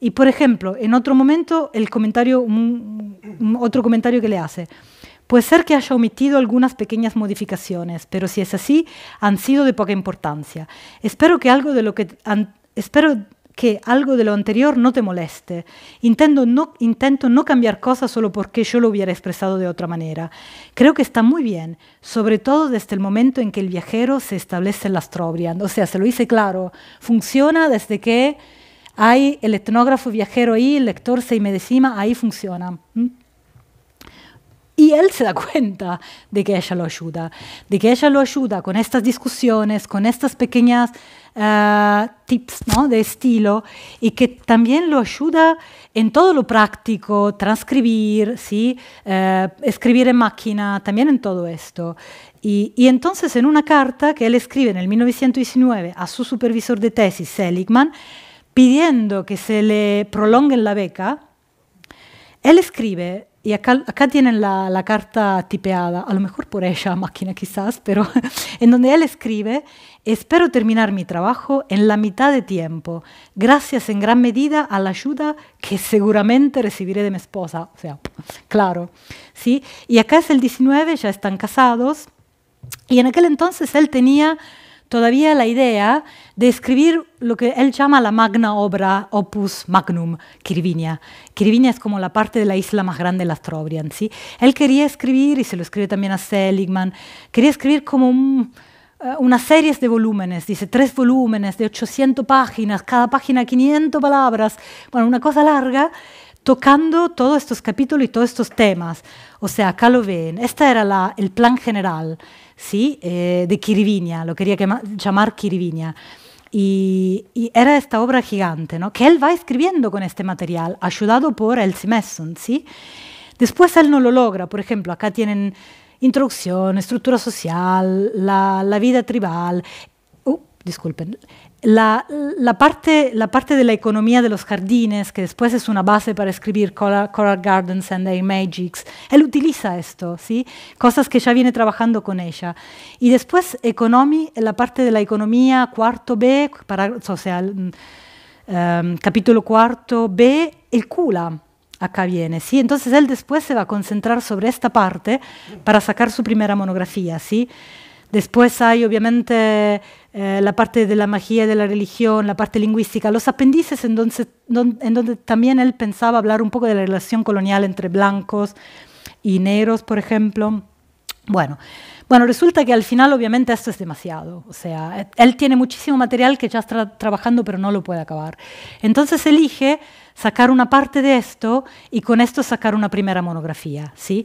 Y por ejemplo, en otro momento, el comentario, otro comentario que le hace, Puede ser que haya omitido algunas pequeñas modificaciones, pero si es así, han sido de poca importancia. Espero que algo de lo que... espero que algo de lo anterior no te moleste. Intento no, intento no cambiar cosas solo porque yo lo hubiera expresado de otra manera. Creo que está muy bien, sobre todo desde el momento en que el viajero se establece en la Strobrian. O sea, se lo hice claro, funciona desde que hay el etnógrafo viajero ahí, el lector se me ahí funciona. ¿Mm? Y él se da cuenta de que ella lo ayuda, de que ella lo ayuda con estas discusiones, con estas pequeñas eh, tips de estilo y que también lo ayuda en todo lo práctico, transcribir, ¿sí? Eh, escribir en máquina, también en todo esto. Y, y, entonces en una carta que él escribe en el 1919 a su supervisor de tesis, Seligman, pidiendo que se le prolongue la beca, él escribe, y acá, tienen la, carta tipeada, a lo mejor por ella, máquina quizás, pero en donde él escribe, espero terminar mi trabajo en la mitad de tiempo, gracias en gran medida a la ayuda que seguramente recibiré de mi esposa. O sea, claro. ¿sí? Y acá es el 19, ya están casados, y en aquel entonces él tenía todavía la idea de escribir lo que él llama la magna obra opus magnum, Kirvinia. Kirvinia es como la parte de la isla más grande de las ¿sí? Él quería escribir, y se lo escribe también a Seligman, quería escribir como eh, una serie de volúmenes, dice tres volúmenes de 800 páginas, cada página 500 palabras, bueno, una cosa larga, tocando todos estos capítulos y todos estos temas. O sea, acá lo ven, este era el plan general sí, eh, de Kirivinia, lo quería llamar Kirivinia. Y, era esta obra gigante, ¿no? Que él va escribiendo con este material, ayudado por Elsie Messon, ¿sí? Después él no lo logra, por ejemplo, acá tienen introducción, estructura social, la vida tribal, disculpen, la, la, parte, la, parte, de la economía de los jardines, que después es una base para escribir Coral, Gardens and Their Magics, él utiliza esto, ¿sí? cosas que ya viene trabajando con ella. Y después economy, la parte de la economía, cuarto B, para, o sea, em, capítulo cuarto B, el CULA. Acá viene, ¿sí? Entonces él después se va a concentrar sobre esta parte para sacar su primera monografía, ¿sí? Después hay obviamente eh, la parte de la magia de la religión, la parte lingüística, los apéndices en donde, también él pensaba hablar un poco de la relación colonial entre blancos y negros, por ejemplo. Bueno, bueno, resulta que al final obviamente esto es demasiado. O sea, él tiene muchísimo material que ya está trabajando pero no lo puede acabar. Entonces elige sacar una parte de esto y con esto sacar una primera monografía, ¿sí?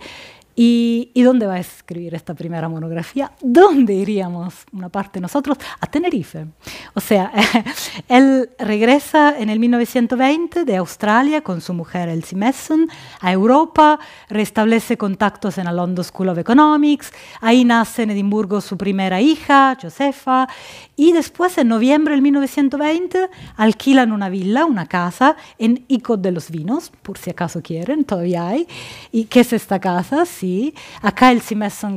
¿Y, dónde va a escribir esta primera monografía? ¿Dónde iríamos una parte nosotros? A Tenerife. O sea, él regresa en el 1920 de Australia con su mujer Elsie Messon a Europa, restablece contactos en la London School of Economics, ahí nace en Edimburgo su primera hija, Josefa, y después en noviembre del 1920 alquilan una villa, una casa en Icod de los Vinos, por si acaso quieren, todavía hay. ¿Y qué es esta casa? a Acá el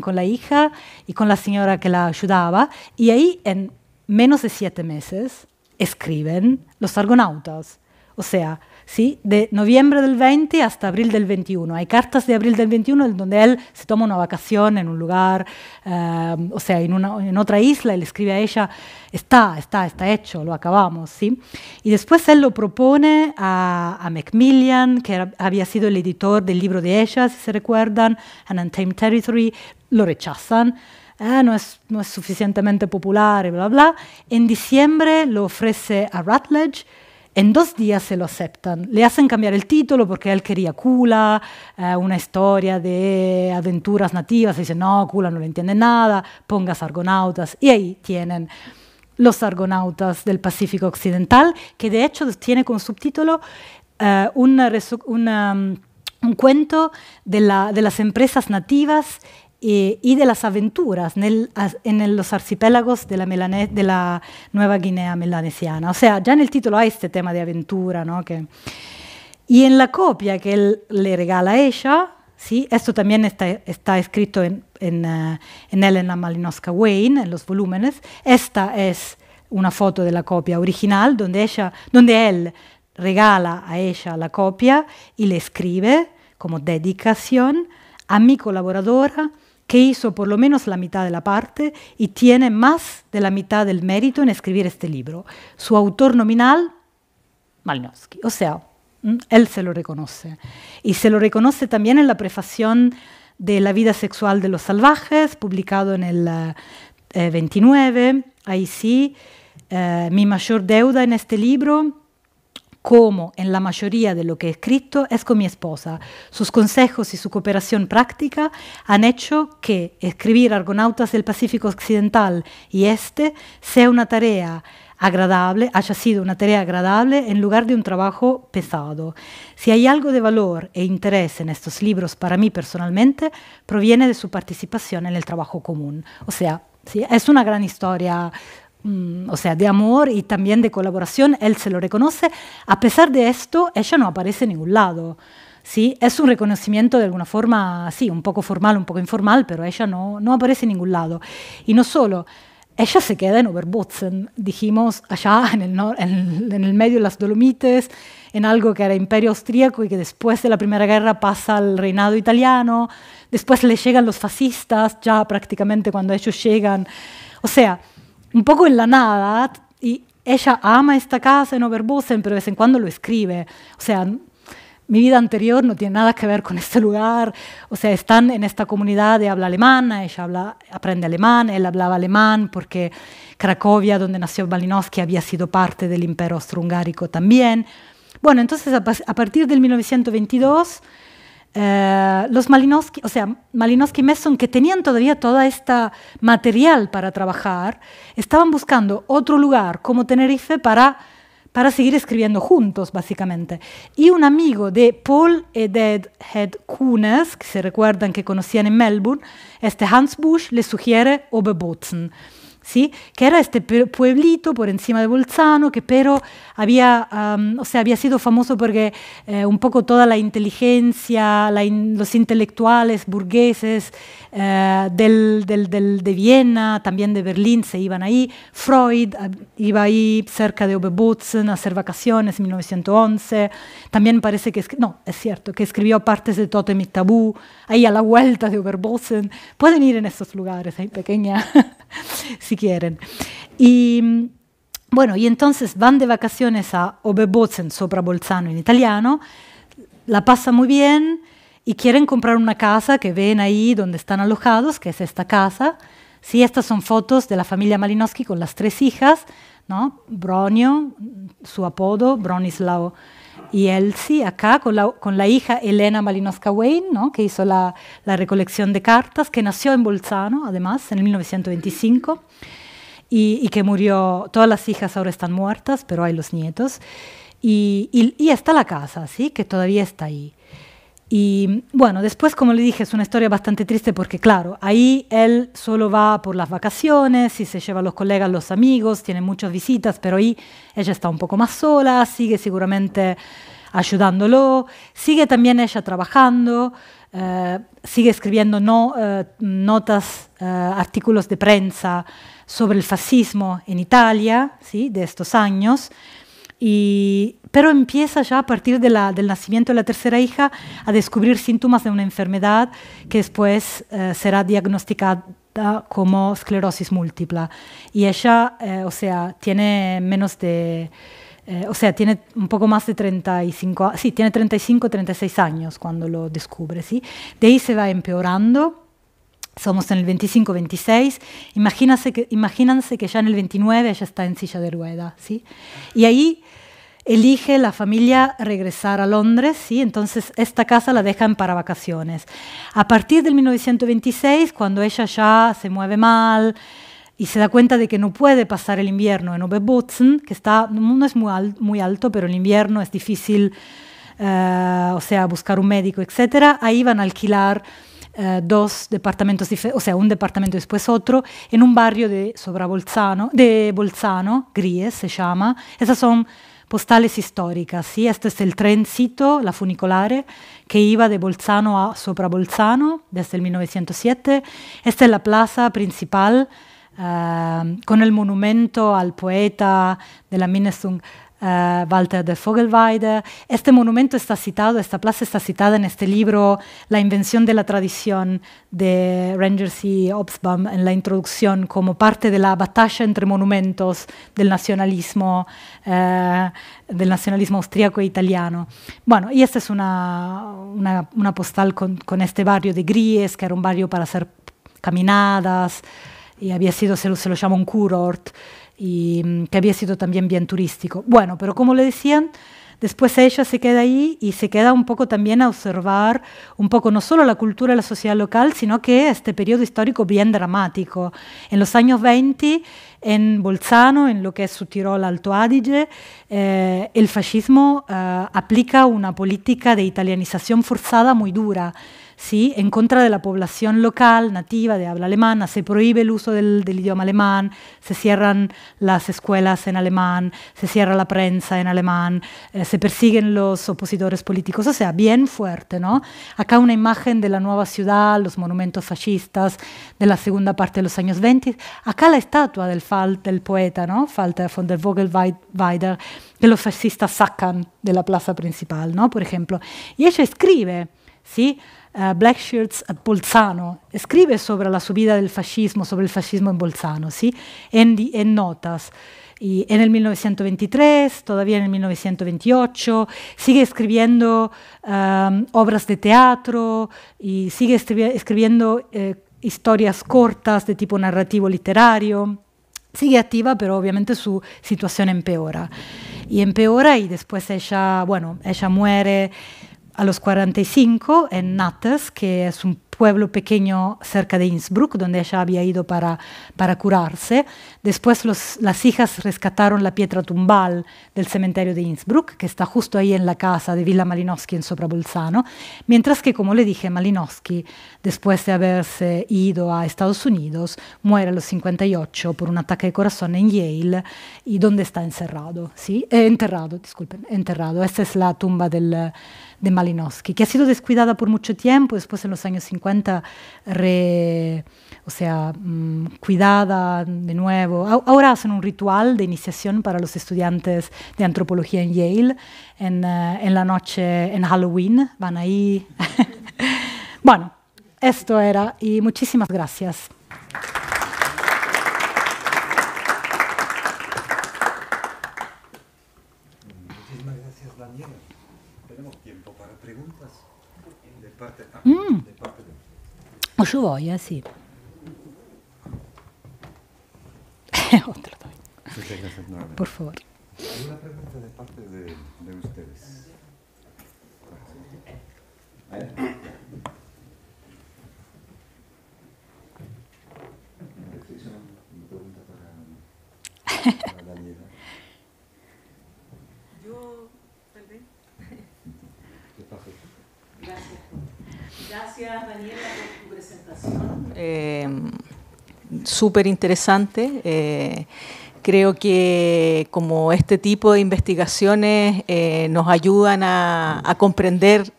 con la hija y con la señora que la ayudaba. Y ahí en menos de siete meses escriben los argonautas. O sea, ¿sí? de noviembre del 20 hasta abril del 21. Hay cartas de abril del 21 en donde él se toma una vacación en un lugar, eh, o sea, en, otra isla, y le escribe a ella, está, está, está hecho, lo acabamos. ¿sí? Y después él lo propone a, a Macmillan, que había sido el editor del libro de ella, si se recuerdan, An Untamed Territory, lo rechazan. Ah, no, es, no es suficientemente popular, bla, bla. En diciembre lo ofrece a Rutledge, en dos días se lo aceptan. Le hacen cambiar el título porque él quería Kula, eh, una historia de aventuras nativas. Y dice, no, Kula no le entiende nada, pongas Argonautas. Y ahí tienen los Argonautas del Pacífico Occidental, que de hecho tiene con subtítulo eh, mm, un cuento de, la, de las empresas nativas y, de las aventuras en los archipiélagos de la, Nueva Guinea melanesiana. O sea, ya en el título hay este tema de aventura, ¿no? y en la copia que él le regala a ella, esto también está, escrito eh, en, Elena Malinowska Wayne, en los volúmenes, esta es una foto de la copia original donde, donde él regala a ella la copia y le escribe como dedicación a mi colaboradora que hizo por lo menos la mitad de la parte y tiene más de la mitad del mérito en escribir este libro. Su autor nominal, Malinowski. O sea, mm, él se lo reconoce. Y se lo reconoce también en la prefación de La vida sexual de los salvajes, publicado en el 29. Eh, eh, Ahí sí, eh, mi mayor deuda en este libro como en la mayoría de lo que he escrito, es con mi esposa. Sus consejos y su cooperación práctica han hecho que escribir Argonautas del Pacífico Occidental y Este sea una tarea agradable, haya sido una tarea agradable en lugar de un trabajo pesado. Si hay algo de valor e interés en estos libros para mí personalmente, proviene de su participación en el trabajo común. O sea, es una gran historia Mm, o sea, de amor y también de colaboración, él se lo reconoce. A pesar de esto, ella no aparece en ningún lado. ¿sí? Es un reconocimiento de alguna forma, sí, un poco formal, un poco informal, pero ella no, no aparece en ningún lado. Y no solo, ella se queda en Oberbotzen, dijimos allá en el, en el medio de las Dolomites, en algo que era imperio austríaco y que después de la Primera Guerra pasa al reinado italiano, después le llegan los fascistas, ya prácticamente cuando ellos llegan. O sea, un poco en la nada y ella ama esta casa en Oberbussen, pero de vez en cuando lo escribe. O sea, mi vida anterior no tiene nada que ver con este lugar. O sea, están en esta comunidad de habla alemana, ella habla, aprende alemán, él hablaba alemán porque Cracovia, donde nació Balinowski, había sido parte del imperio austrohungárico también. Bueno, entonces a partir del 1922 eh, los Malinowski, o sea, Malinowski y Messon, que tenían todavía toda esta material para trabajar, estaban buscando otro lugar como Tenerife para, para seguir escribiendo juntos, básicamente. Y un amigo de Paul y de Head Kunes, que se recuerdan que conocían en Melbourne, este Hans Bush le sugiere Oberbozen. ¿sí? que era este pueblito por encima de Bolzano, que pero había, o sea, había sido famoso porque eh, un poco toda la inteligencia, los intelectuales burgueses eh, de Viena, también de Berlín, se iban ahí. Freud ah, iba ahí cerca de Oberbotzen a hacer vacaciones en 1911. También parece que, no, es cierto, que escribió partes de Totem y Tabú, ahí a la vuelta de Oberbotzen. Pueden ir en estos lugares, pequeña. quieren. Y bueno, y entonces van de vacaciones a Oberbozen, sopra Bolzano en italiano, la pasan muy bien y quieren comprar una casa que ven ahí donde están alojados, que es esta casa. Sí, estas son fotos de la familia Malinowski con las tres hijas, ¿no? Bronio, su apodo, Bronislao y Elsie acá con la, con la hija Elena Malinowska-Wayne, ¿no? que hizo la, la, recolección de cartas, que nació en Bolzano, además, en 1925, y, que murió, todas las hijas ahora están muertas, pero hay los nietos, y, y, está la casa, ¿sí? que todavía está ahí. Y bueno, después, como le dije, es una historia bastante triste porque, claro, ahí él solo va por las vacaciones y se lleva a los colegas, los amigos, tiene muchas visitas, pero ahí ella está un poco más sola, sigue seguramente ayudándolo, sigue también ella trabajando, eh, sigue escribiendo no, eh, notas, eh, artículos de prensa sobre el fascismo en Italia ¿sí? de estos años. Y, pero empieza ya a partir del nacimiento de la tercera hija a descubrir síntomas de una enfermedad que después eh, será diagnosticada como esclerosis múltipla. Y ella, eh, o sea, tiene menos de... Eh, o sea, tiene un poco más de 35, sí, tiene 35, 36 años cuando lo descubre, ¿sí? De ahí se va empeorando, somos en el 25, 26, imagínense que, imagínense que ya en el 29 ella está en silla de rueda, ¿sí? Y ahí elige la familia regresar a Londres, ¿sí? entonces esta casa la dejan para vacaciones. A partir del 1926, cuando ella ya se mueve mal y se da cuenta de que no puede pasar el invierno en Oberbotzen, que está, no es muy, muy alto, pero el invierno es difícil, eh, o sea, buscar un médico, etc., ahí van a alquilar eh, dos departamentos, o sea, un departamento después otro, en un barrio de de Bolzano, Gries se llama. Esas son postales históricas. este es el trencito, la funicolare, que iba de Bolzano a Soprabolzano desde el 1907. Esta es la plaza principal eh, con el monumento al poeta de la Minnesung. Eh, Walter de Vogelweide. Este monumento está citado, esta plaza está citada en este libro, La invención de la tradición de Rangers y Obsbaum, en la introducción, como parte de la batalla entre monumentos del nacionalismo, austríaco eh, del nacionalismo austríaco e italiano. Bueno, y esta es una, postal con, este barrio de Gries, que era un barrio para hacer caminadas, y había sido, se lo, se lo llama un curort y mm, que había sido también bien turístico. Bueno, pero como le decían, después ella se queda ahí y se queda un poco también a observar un poco no solo la cultura y la sociedad local, sino que este periodo histórico bien dramático. En los años 20, en Bolzano, en lo que es su Tirol Alto Adige, eh, el fascismo eh, aplica una política de italianización forzada muy dura ¿sí? en contra de la población local, nativa, de habla alemana. Se prohíbe el uso del, idioma alemán, se cierran las escuelas en alemán, se cierra la prensa en alemán, eh, se persiguen los opositores políticos, o sea, bien fuerte. ¿no? Acá una imagen de la nueva ciudad, los monumentos fascistas de la segunda parte de los años 20. Acá la estatua del, Fal del poeta, ¿no? Falter von der Vogelweider, que los fascistas sacan de la plaza principal, ¿no? Por ejemplo. Y ella escribe, ¿sí? Blackshirts eh, Black Shirts a Bolzano, escribe sobre la subida del fascismo, sobre el fascismo en Bolzano, ¿sí? en, en notas. Y en el 1923, todavía en el 1928, sigue escribiendo eh, obras de teatro y sigue escribiendo eh, historias cortas de tipo narrativo literario. Sigue activa, pero obviamente su situación empeora. Y empeora y después ella, bueno, ella muere a los 45 en Natters que es un pueblo pequeño cerca de Innsbruck, donde ella había ido para, para curarse. Después los, las hijas rescataron la piedra tumbal del cementerio de Innsbruck, que está justo ahí en la casa de Villa Malinowski en Soprabolzano, mientras que, como le dije, Malinowski, después de haberse ido a Estados Unidos, muere a los 58 por un ataque de corazón en Yale, y donde está encerrado, ¿sí? Eh, enterrado, disculpen, enterrado. Esta es la tumba del de Malinowski, que ha sido descuidada por mucho tiempo, después en los años 50, o sea, mm, cuidada de nuevo. Ahora hacen un ritual de iniciación para los estudiantes de antropología en Yale, en, eh, en la noche, en Halloween, van ahí. bueno, esto era y muchísimas gracias. Muchísimas gracias,
tenemos tiempo para preguntas de parte, ah, mm. de parte de...
Oh, o voy así. Eh, sì. Otro
doy. Por favor. Una pregunta de parte de, de ustedes.
súper interesante. Eh, creo que como este tipo de investigaciones eh, nos ayudan a, comprender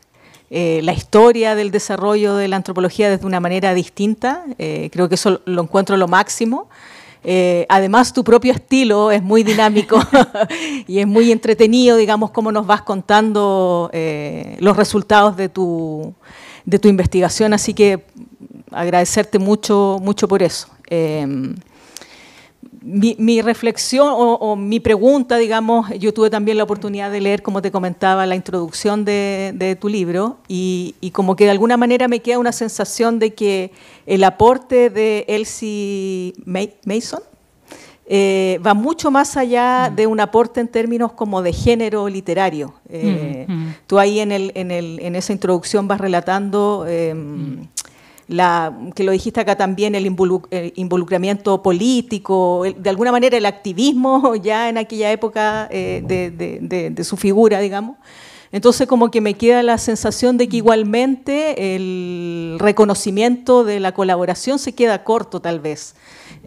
eh, la historia del desarrollo de la antropología desde una manera distinta. creo que eso lo encuentro lo máximo. además, tu propio estilo es muy dinámico y es muy entretenido, digamos, cómo nos vas contando los resultados de tu, de tu investigación. Así que agradecerte mucho, mucho por eso. Em, mi, reflexión o, mi pregunta, digamos, yo tuve también la oportunidad de leer, como te comentaba, la introducción de, tu libro y, como que de alguna manera me queda una sensación de que el aporte de Elsie Mason eh, va mucho más allá mm. de un aporte en términos como de género literario. Mm, eh, mm. Tú ahí en, esa introducción vas relatando... Em, que lo dijiste acá también, el involucramiento político, de alguna manera el activismo ya en aquella época eh, de, su figura, digamos. Entonces como que me queda la sensación de que igualmente el reconocimiento de la colaboración se queda corto tal vez.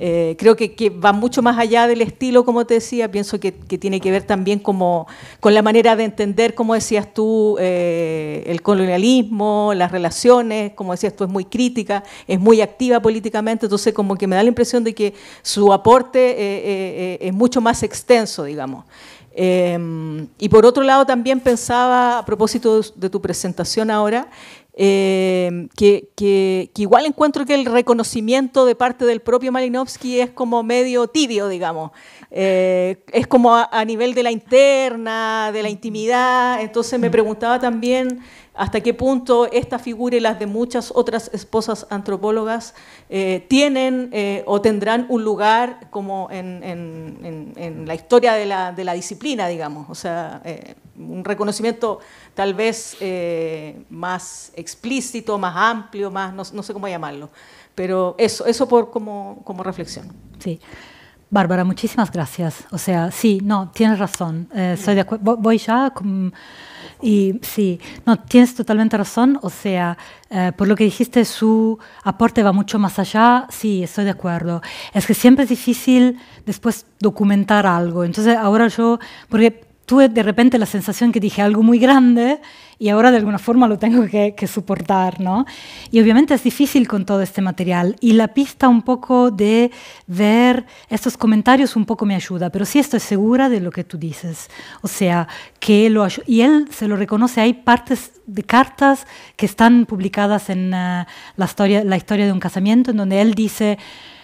Eh, creo que, va mucho más allá del estilo, como te decía, pienso que, tiene que ver también como, con la manera de entender, como decías tú, eh, el colonialismo, las relaciones, como decías tú, es muy crítica, es muy activa políticamente, entonces como que me da la impresión de que su aporte eh, es mucho más extenso, digamos. y por otro lado, también pensaba, a propósito de tu presentación ahora, Em, que, igual encuentro que el reconocimiento de parte del propio Malinowski es como medio tibio, digamos. Eh, es como a, nivel de la interna, de la intimidad. Entonces me preguntaba también hasta qué punto esta figura y las de muchas otras esposas antropólogas eh, tienen eh, o tendrán un lugar como en, la historia de la, de la, disciplina, digamos. O sea un reconocimiento tal vez eh, más explícito, más amplio, más, no, sé cómo llamarlo. Pero
eso, eso por como, como reflexión. Sí. Bárbara, muchísimas gracias. O sea, sí, no, tienes razón. Eh, soy de acuerdo. Voy ya y sí, no, tienes totalmente razón. O sea, eh, por lo que dijiste, su aporte va mucho más allá. Sí, estoy de acuerdo. Es que siempre es difícil después documentar algo. Entonces, ahora yo, porque tuve de repente la sensación que dije algo muy grande y ahora de alguna forma lo tengo que, soportar, ¿no? Y obviamente es difícil con todo este material y la pista un poco de ver estos comentarios un poco me ayuda, pero sí estoy segura de lo que tú dices. O sea, que lo y él se lo reconoce, hay partes de cartas que están publicadas en eh, la, historia, la historia de un casamiento en donde él dice...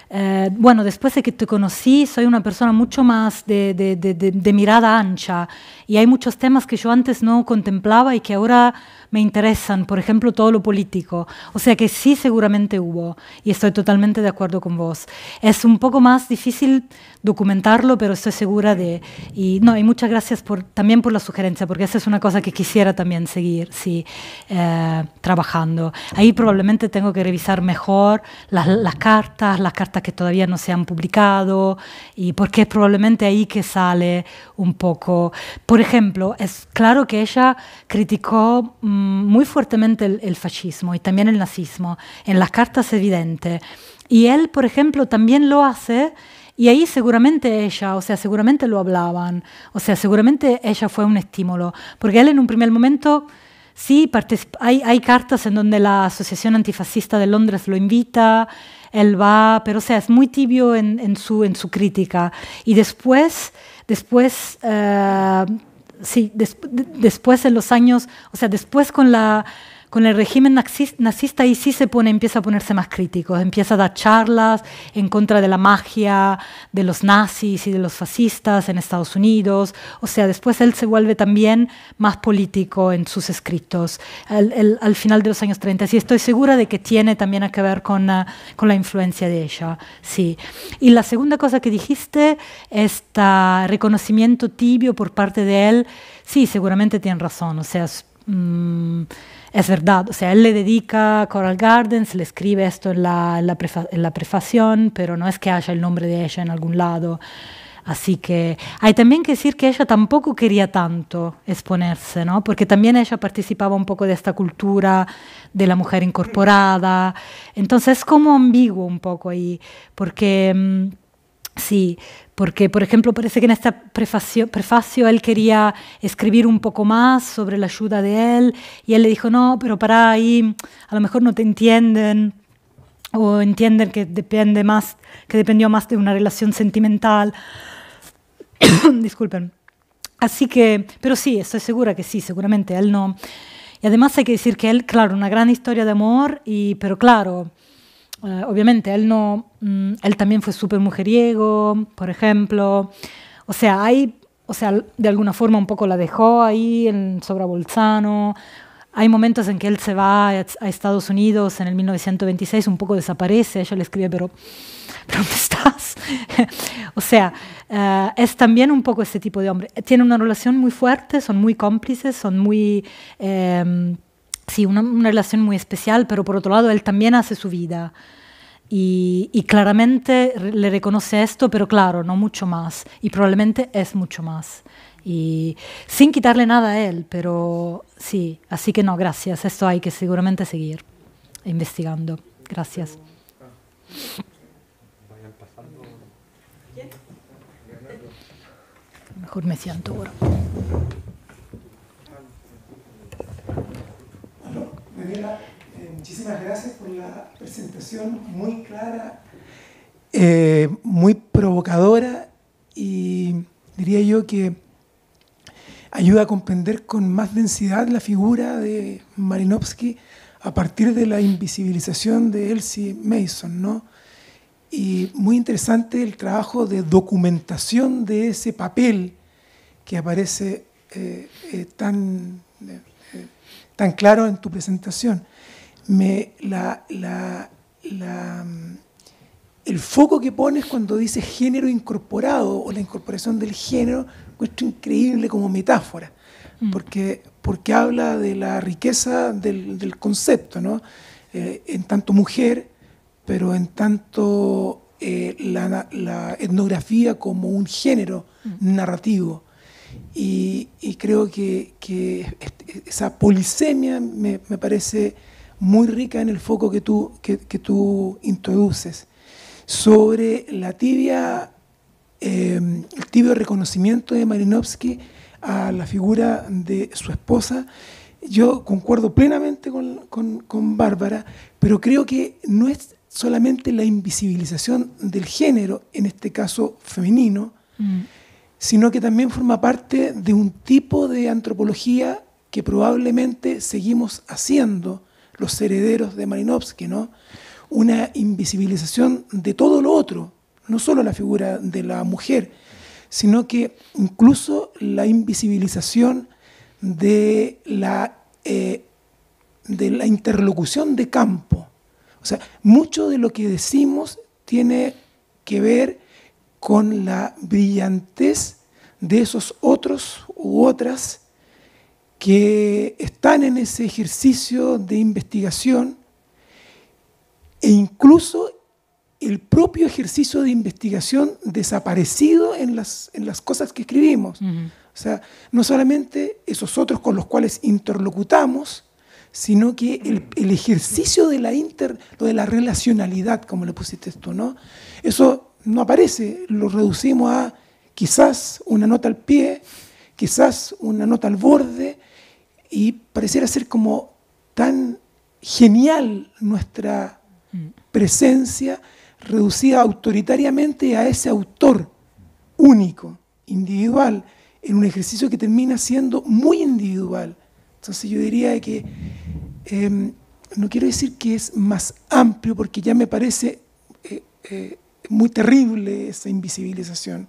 Eh, bueno, después de que te conocí, soy una persona mucho más de, mirada ancha y hay muchos temas que yo antes no contemplaba y que ahora me interesan, por ejemplo, todo lo político. O sea que sí, seguramente hubo, y estoy totalmente de acuerdo con vos. Es un poco más difícil documentarlo, pero estoy segura de... Y, no, muchas gracias también por la sugerencia, porque esa es una cosa que quisiera también seguir sí, eh, trabajando. Ahí probablemente tengo que revisar mejor las, cartas, las cartas que todavía no se han publicado, y porque es probablemente ahí que sale un poco. Por ejemplo, es claro que ella criticó mm, Mm, muy fuertemente el, fascismo y también el nazismo. En las cartas evidente. Y él, por ejemplo, también lo hace. Y ahí seguramente ella, o sea, seguramente lo hablaban, o sea, seguramente ella fue un estímulo, porque él en un primer momento, sí, hay, hay cartas en donde la Asociación Antifascista de Londres lo invita, él va, pero o sea, es muy tibio en, su, en su crítica. Y después, después... Eh, sí, después en los años, o sea, después con la con el régimen nazista ahí sí se pone, empieza a ponerse más crítico, empieza a dar charlas en contra de la magia, de los nazis y de los fascistas en Estados Unidos. O sea, después él se vuelve también más político en sus escritos al, final de los años 30. Y estoy segura de que tiene también a que ver con, ah, con la influencia de ella. Sí. Y la segunda cosa que dijiste, este reconocimiento tibio por parte de él, sí, seguramente tiene razón. O sea, mm, es verdad, o sea, él le dedica Coral Gardens, le escribe esto en la, en prefación, pero no es que haya el nombre de ella en algún lado. Así que hay también que decir que ella tampoco quería tanto exponerse, ¿no? Porque también ella participaba un poco de esta cultura de la mujer incorporada. Entonces es como ambiguo un poco ahí, porque mm, Sí, porque por ejemplo parece que en este prefacio, prefacio, él quería escribir un poco más sobre la ayuda de él y él le dijo, no, pero para ahí, a lo mejor no te entienden o entienden que depende más, que dependió más de una relación sentimental. Disculpen. Así que, pero sí, estoy segura que sí, seguramente él no. Y además hay que decir que él, claro, una gran historia de amor, y, pero claro, eh, obviamente, él, no, mm, él también fue súper mujeriego, por ejemplo. O sea, hay, o sea, de alguna forma un poco la dejó ahí en, Sobrabolzano. Hay momentos en que él se va a, Estados Unidos en el 1926, un poco desaparece, ella le escribe, pero, ¿pero ¿dónde estás? o sea, eh, es también un poco ese tipo de hombre. Tiene una relación muy fuerte, son muy cómplices, son muy... Eh, sí, una, relación muy especial, pero por otro lado él también hace su vida. Y, claramente le reconoce esto, pero claro, no mucho más. Y probablemente es mucho más. Y sin quitarle nada a él, pero sí, así que no, gracias. Esto hay que seguramente seguir investigando. Gracias. Mejor me siento ahora.
Eh, muchísimas gracias por la presentación muy clara, eh, muy provocadora y diría yo que ayuda a comprender con más densidad la figura de Marinovsky a partir de la invisibilización de Elsie Mason, ¿no? Y muy interesante el trabajo de documentación de ese papel que aparece eh, tan, tan claro en tu presentación. Mm, el foco que pones cuando dices género incorporado o la incorporación del género, cuesta increíble como metáfora, mm. porque, porque habla de la riqueza del, concepto, eh, en tanto mujer, pero en tanto eh, la, etnografía como un género mm. narrativo y, creo que, esa polisemia me, parece muy rica en el foco que tú, que, tú introduces. Sobre la tibia, em, el tibio reconocimiento de Marinovsky a la figura de su esposa, yo concuerdo plenamente con, Bárbara, pero creo que no es solamente la invisibilización del género, en este caso femenino, mm sino que también forma parte de un tipo de antropología que probablemente seguimos haciendo los herederos de Marinovsky, ¿no? Una invisibilización de todo lo otro, no solo la figura de la mujer, sino que incluso la invisibilización de la, eh, de la interlocución de campo. O sea, mucho de lo que decimos tiene que ver con la brillantez de esos otros u otras que están en ese ejercicio de investigación e incluso el propio ejercicio de investigación desaparecido en las, en las cosas que escribimos. O sea, no solamente esos otros con los cuales interlocutamos, sino que el, ejercicio de la inter, de la relacionalidad, como le pusiste tú, ¿no? Eso no aparece, lo reducimos a quizás una nota al pie, quizás una nota al borde, y pareciera ser como tan genial nuestra mm. presencia reducida autoritariamente a ese autor único, individual, en un ejercicio que termina siendo muy individual. Entonces yo diría que em, no quiero decir que es más amplio porque ya me parece eh, eh, muy terrible esa invisibilización,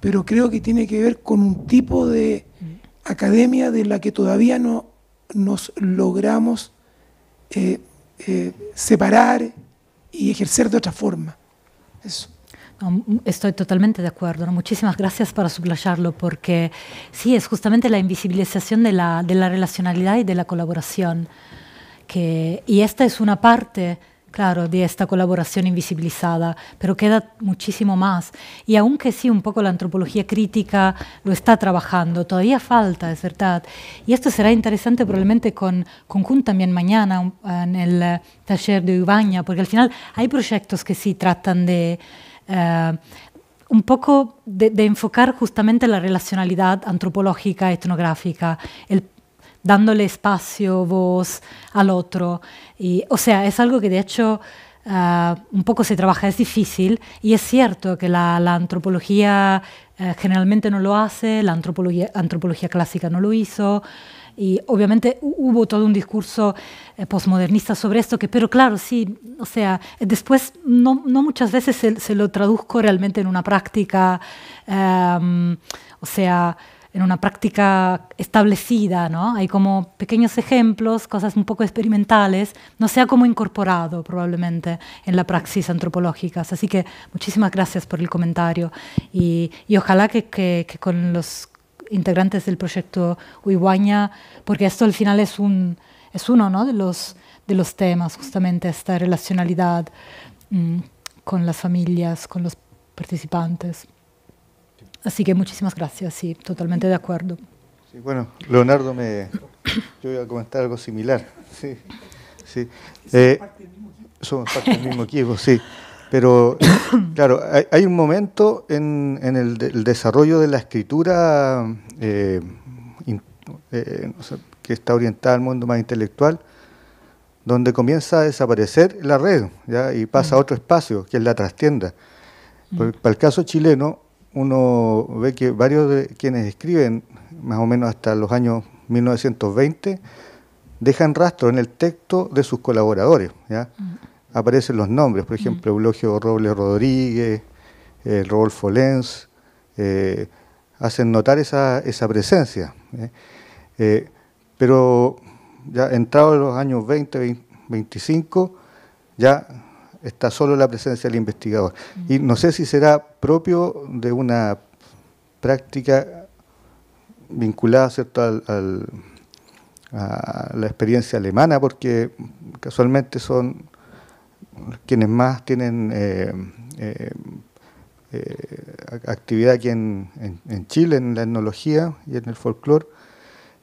pero creo que tiene que ver con un tipo de mm. academia de la que todavía no nos logramos eh, eh, separar y ejercer de otra forma. Eso.
estoy totalmente de acuerdo. Muchísimas gracias para subrayarlo porque sí, es justamente la invisibilización de la, de la relacionalidad y de la colaboración. Que, y esta es una parte claro, de esta colaboración invisibilizada, pero queda muchísimo más. Y aunque sí, un poco la antropología crítica lo está trabajando, todavía falta, es verdad. Y esto será interesante probablemente con, con Kun también mañana en el eh, taller de Ubaña, porque al final hay proyectos que sí tratan de... Eh, un poco de, de, enfocar justamente la relacionalidad antropológica, etnográfica, el dándole espacio, voz al otro. o sea, es algo que de hecho ah, un poco se trabaja, es difícil y es cierto que la, antropología eh, generalmente no lo hace, la antropología, antropología clásica no lo hizo. Y obviamente hubo todo un discurso eh, posmodernista sobre esto, que, pero claro, sí, o sea, después no, muchas veces se, lo traduzco realmente en una práctica, em, o sea, en una práctica establecida, ¿no? Hay como pequeños ejemplos, cosas un poco experimentales, no sea como incorporado probablemente en la praxis antropológica. Así que muchísimas gracias por el comentario y, ojalá que, que, con los integrantes del proyecto Uiguaña, porque esto al final es, un, es uno ¿no? de, los, de los temas, justamente esta relacionalidad mm, con las familias, con los participantes. Así que muchísimas gracias, sí, totalmente de acuerdo.
Sí, bueno, Leonardo, me, yo iba a comentar algo similar. Sí, sí. Eh, somos parte del mismo equipo, sí. Pero, claro, hay, un momento en, el, desarrollo de la escritura eh, eh, que está orientada al mundo más intelectual, donde comienza a desaparecer la red y pasa a mm. otro espacio, que es la trastienda. Mm. para el caso chileno, uno ve que varios de quienes escriben, más o menos hasta los años 1920, dejan rastro en el texto de sus colaboradores. Mm. Aparecen los nombres, por mm. ejemplo, Eulogio Robles Rodríguez, el eh, Rodolfo Lenz, eh, hacen notar esa, presencia. Eh, pero ya entrado en los años 20, 20 25, ya está solo la presencia del investigador. Mm. Y no sé si será propio de una práctica vinculada a la experiencia alemana, porque casualmente son quienes más tienen eh, eh, eh, actividad aquí en, Chile, en la etnología y en el folclore,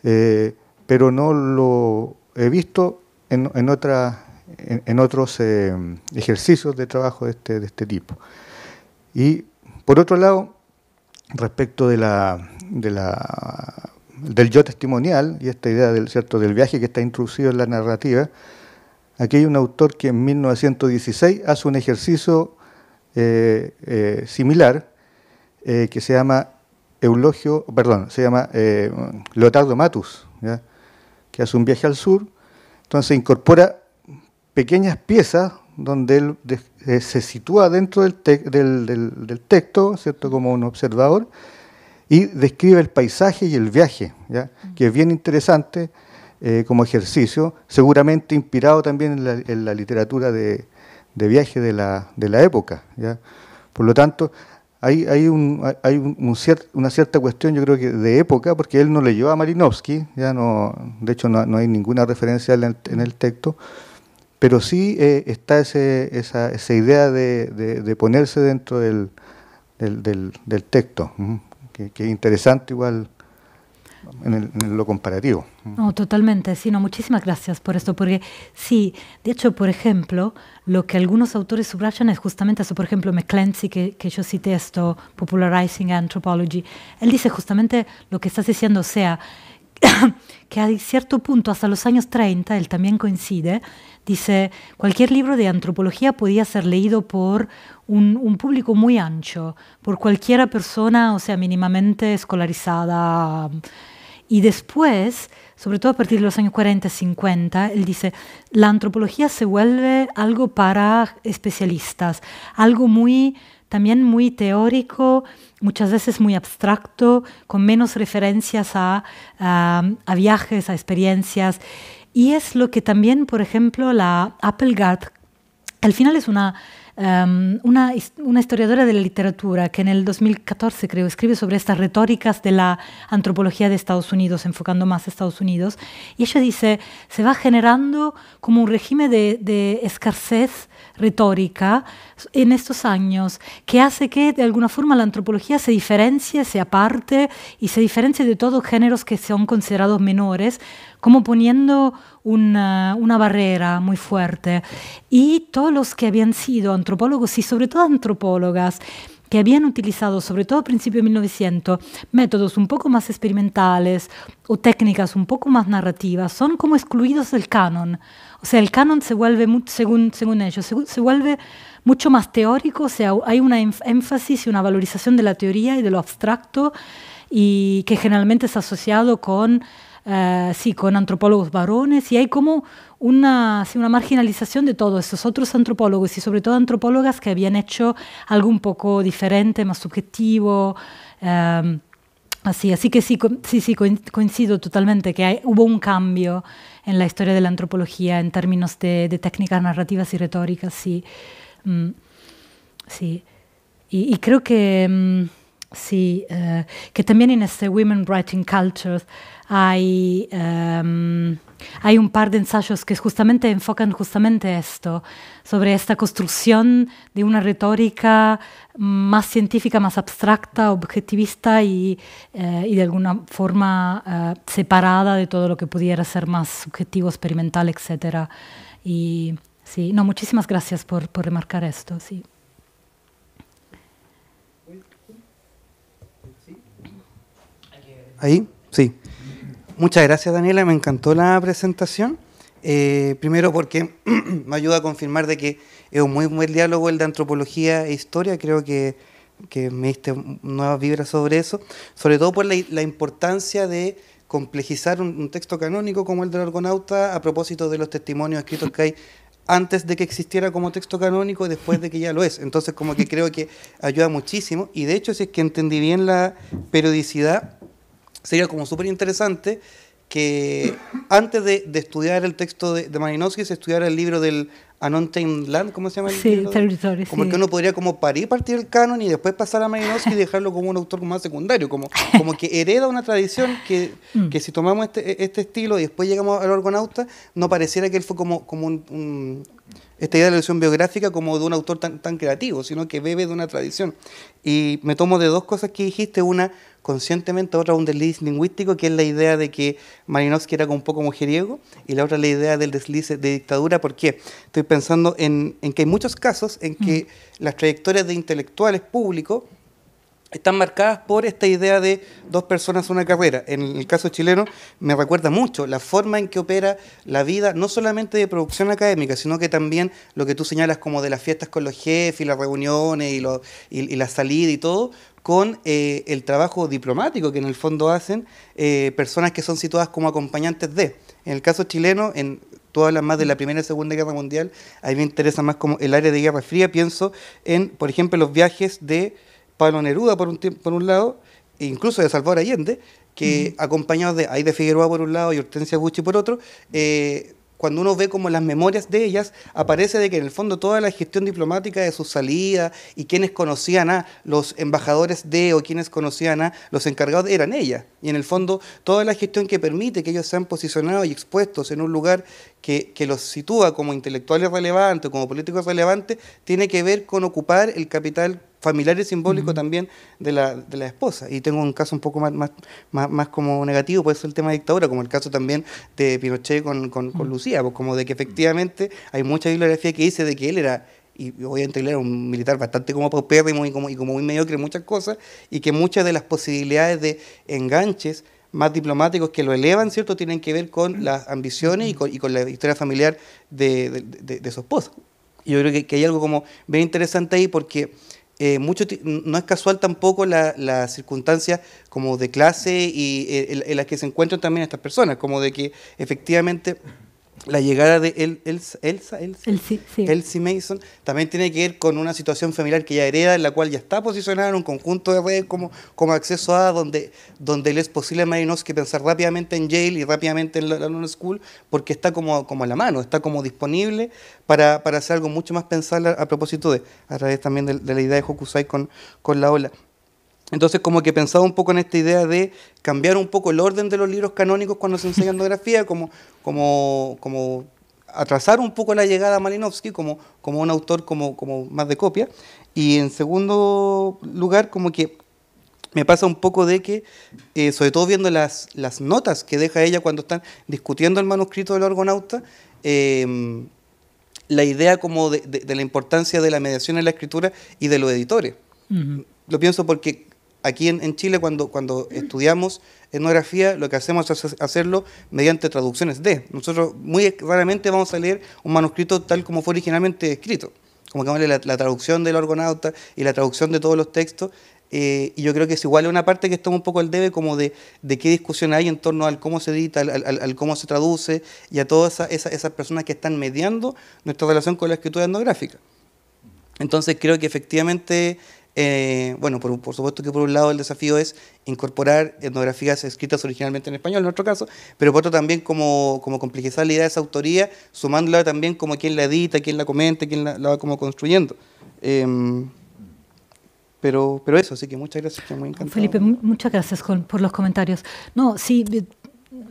pero no lo he visto en, en otras en, otros eh, ejercicios de trabajo de este, de este tipo. Y por otro lado, respecto de la, de la, del yo testimonial y esta idea del, ¿cierto? del viaje que está introducido en la narrativa, aquí hay un autor que en 1916 hace un ejercicio eh, eh, similar que se llama Eulogio, perdón, se llama Leotardo Matus, que hace un viaje al sur, entonces incorpora pequeñas piezas donde él eh, se sitúa dentro del, del, texto, ¿cierto? como un observador, y describe el paisaje y el viaje, ¿ya? que es bien interesante eh, como ejercicio, seguramente inspirado también en la, literatura de, viaje de la, época. ¿ya? Por lo tanto, hay, hay, un, hay un, una cierta cuestión, yo creo que de época, porque él no leyó a Marinovsky, ya no, de hecho no, hay ninguna referencia en el texto, pero sí eh, está esa, esa idea de, de, ponerse dentro del, del, del, texto, que, es interesante igual en, el, en, lo comparativo. No,
totalmente, sí, no, muchísimas gracias por esto, porque sí, de hecho, por ejemplo, lo que algunos autores subrayan es justamente eso, por ejemplo, McClancy, que, que yo cité esto, Popularizing Anthropology, él dice justamente lo que estás diciendo, o sea, que a cierto punto, hasta los años 30, él también coincide, dice, cualquier libro de antropología podía ser leído por un, público muy ancho, por cualquiera persona, o sea, mínimamente escolarizada. Y después, sobre todo a partir de los años 40 y 50, él dice, la antropología se vuelve algo para especialistas, algo muy, también muy teórico muchas veces muy abstracto, con menos referencias a, viajes, a experiencias. Y es lo que también, por ejemplo, la Apple Guard, al final es una Em, una, una, historiadora de la literatura que en el 2014, creo, escribe sobre estas retóricas de la antropología de Estados Unidos, enfocando más a Estados Unidos, y ella dice, se va generando como un régimen de, de escasez retórica en estos años, que hace que de alguna forma la antropología se diferencie, se aparte y se diferencie de todos géneros que son considerados menores, como poniendo una, barrera muy fuerte. Y todos los que habían sido antropólogos y sobre todo antropólogas, que habían utilizado, sobre todo a principios de 1900, métodos un poco más experimentales o técnicas un poco más narrativas, son como excluidos del canon. O sea, el canon se vuelve, según, según ellos, se, vuelve mucho más teórico, o sea, hay una énfasis y una valorización de la teoría y de lo abstracto y que generalmente es asociado con eh, sí, con antropólogos varones y hay como una, una marginalización de todos esos otros antropólogos y sobre todo antropólogas que habían hecho algo un poco diferente, más subjetivo. Em, así, que sí, sí, sí, coincido totalmente que hubo un cambio en la historia de la antropología en términos de, de técnicas narrativas y retóricas, sí. Mm, sí. Y, creo que... Mm, sí, eh, que también en este Women Writing Cultures hay, em, hay un par de ensayos que justamente enfocan justamente esto, sobre esta construcción de una retórica más científica, más abstracta, objetivista y, eh, de alguna forma eh, separada de todo lo que pudiera ser más subjetivo, experimental, etc. Y sí, no, muchísimas gracias por, por remarcar esto, sí.
ahí? Sí. Muchas gracias, Daniela. Me encantó la presentación. Eh, primero porque me ayuda a confirmar de que es un muy buen diálogo el de antropología e historia. Creo que, me diste nuevas vibras sobre eso. Sobre todo por la, importancia de complejizar un, texto canónico como el del Argonauta a propósito de los testimonios escritos que hay antes de que existiera como texto canónico, y después de que ya lo es. Entonces, como que creo que ayuda muchísimo. Y de hecho, si es que entendí bien la periodicidad, sería como súper interesante que antes de, de, estudiar el texto de, de Malinowski se estudiara el libro del Untamed Land, ¿cómo se llama sí, como que uno podría como parir partir el canon y después pasar a Malinowski y dejarlo como un autor más secundario, como, como que hereda una tradición que, mm. que si tomamos este, este estilo y después llegamos al Orgonauta, no pareciera que él fue como, como un, esta idea de la elección biográfica como de un autor tan, tan creativo, sino que bebe de una tradición. Y me tomo de dos cosas que dijiste, una conscientemente, otra un desliz lingüístico, que es la idea de que Marinovsky era un poco mujeriego, y la otra la idea del desliz de dictadura, porque estoy pensando en, que hay muchos casos en que mm. las trayectorias de intelectuales públicos están marcadas por esta idea de dos personas, una carrera. En el caso chileno me recuerda mucho la forma en que opera la vida, no solamente de producción académica, sino que también lo que tú señalas como de las fiestas con los jefes y las reuniones y, la salida y todo, con eh, el trabajo diplomático que en el fondo hacen eh, personas que son situadas como acompañantes de. En el caso chileno, en, tú hablas más de la Primera y Segunda Guerra Mundial, a mí me interesa más como el área de Guerra Fría, pienso en, por ejemplo, los viajes de Pablo Neruda por un, por un lado, e incluso de Salvador Allende, que acompañados de Aide Figueroa por un lado y Hortensia Gucci por otro, eh, cuando uno ve como las memorias de ellas, aparece de que en el fondo toda la gestión diplomática de su salida y quienes conocían a los embajadores de o quienes conocían a los encargados eran ellas. Y en el fondo toda la gestión que permite que ellos sean posicionados y expuestos en un lugar que, los sitúa como intelectuales relevantes, como políticos relevantes, tiene que ver con ocupar el capital familiar y simbólico también de la, de la, esposa. Y tengo un caso un poco más, más, más, como negativo, puede ser el tema de dictadura, como el caso también de Pinochet con, con, mm. Lucía, pues como de que efectivamente hay mucha bibliografía que dice de que él era y obviamente él era un militar bastante como paupérrimo y como, y como muy mediocre en muchas cosas, y que muchas de las posibilidades de enganches más diplomáticos que lo elevan, ¿cierto?, tienen que ver con las ambiciones y con, la historia familiar de, su esposa. Yo creo que hay algo como bien interesante ahí porque eh, mucho, no es casual tampoco las la circunstancias como de clase y eh, en, en las que se encuentran también estas personas, como de que efectivamente la llegada de El, Elsa, Elsa, Elsie, Mason también tiene que ver con una situación familiar que ya hereda, en la cual ya está posicionada en un conjunto de redes como, acceso a, donde, donde le es posible a que pensar rápidamente en Yale y rápidamente en la, non School, porque está como, como a la mano, está como disponible para, hacer algo mucho más pensable a, propósito de, a través también de, la idea de Hokusai con la ola. Entonces, como que pensaba un poco en esta idea de cambiar un poco el orden de los libros canónicos cuando se enseña etnografía, como, como, como atrasar un poco la llegada a Malinowski como, como un autor como, como más de copia. Y en segundo lugar, como que me pasa un poco de que, eh, sobre todo viendo las, las notas que deja ella cuando están discutiendo el manuscrito del Argonauta, em, la idea como de, la importancia de la mediación en la escritura y de los editores. Lo pienso porque Aquí en, Chile, cuando, cuando estudiamos etnografía, lo que hacemos es hacerlo mediante traducciones de. Nosotros muy raramente vamos a leer un manuscrito tal como fue originalmente escrito, como que la, la traducción del Argonauta y la traducción de todos los textos. Eh, y yo creo que es igual una parte que estamos un poco al debe como de, qué discusión hay en torno al cómo se edita, al, cómo se traduce y a todas esas personas que están mediando nuestra relación con la escritura etnográfica. Entonces creo que efectivamente eh, bueno, por, supuesto que por un lado el desafío es incorporar etnografías escritas originalmente en español, en nuestro caso, pero por otro también como, como complejizar la idea de esa autoría, sumándola también como quien la edita, quien la comenta, quien la, va como construyendo. Em, pero, pero eso, así que muchas gracias, muy encantado. Felipe,
muchas gracias por los comentarios. No, sí,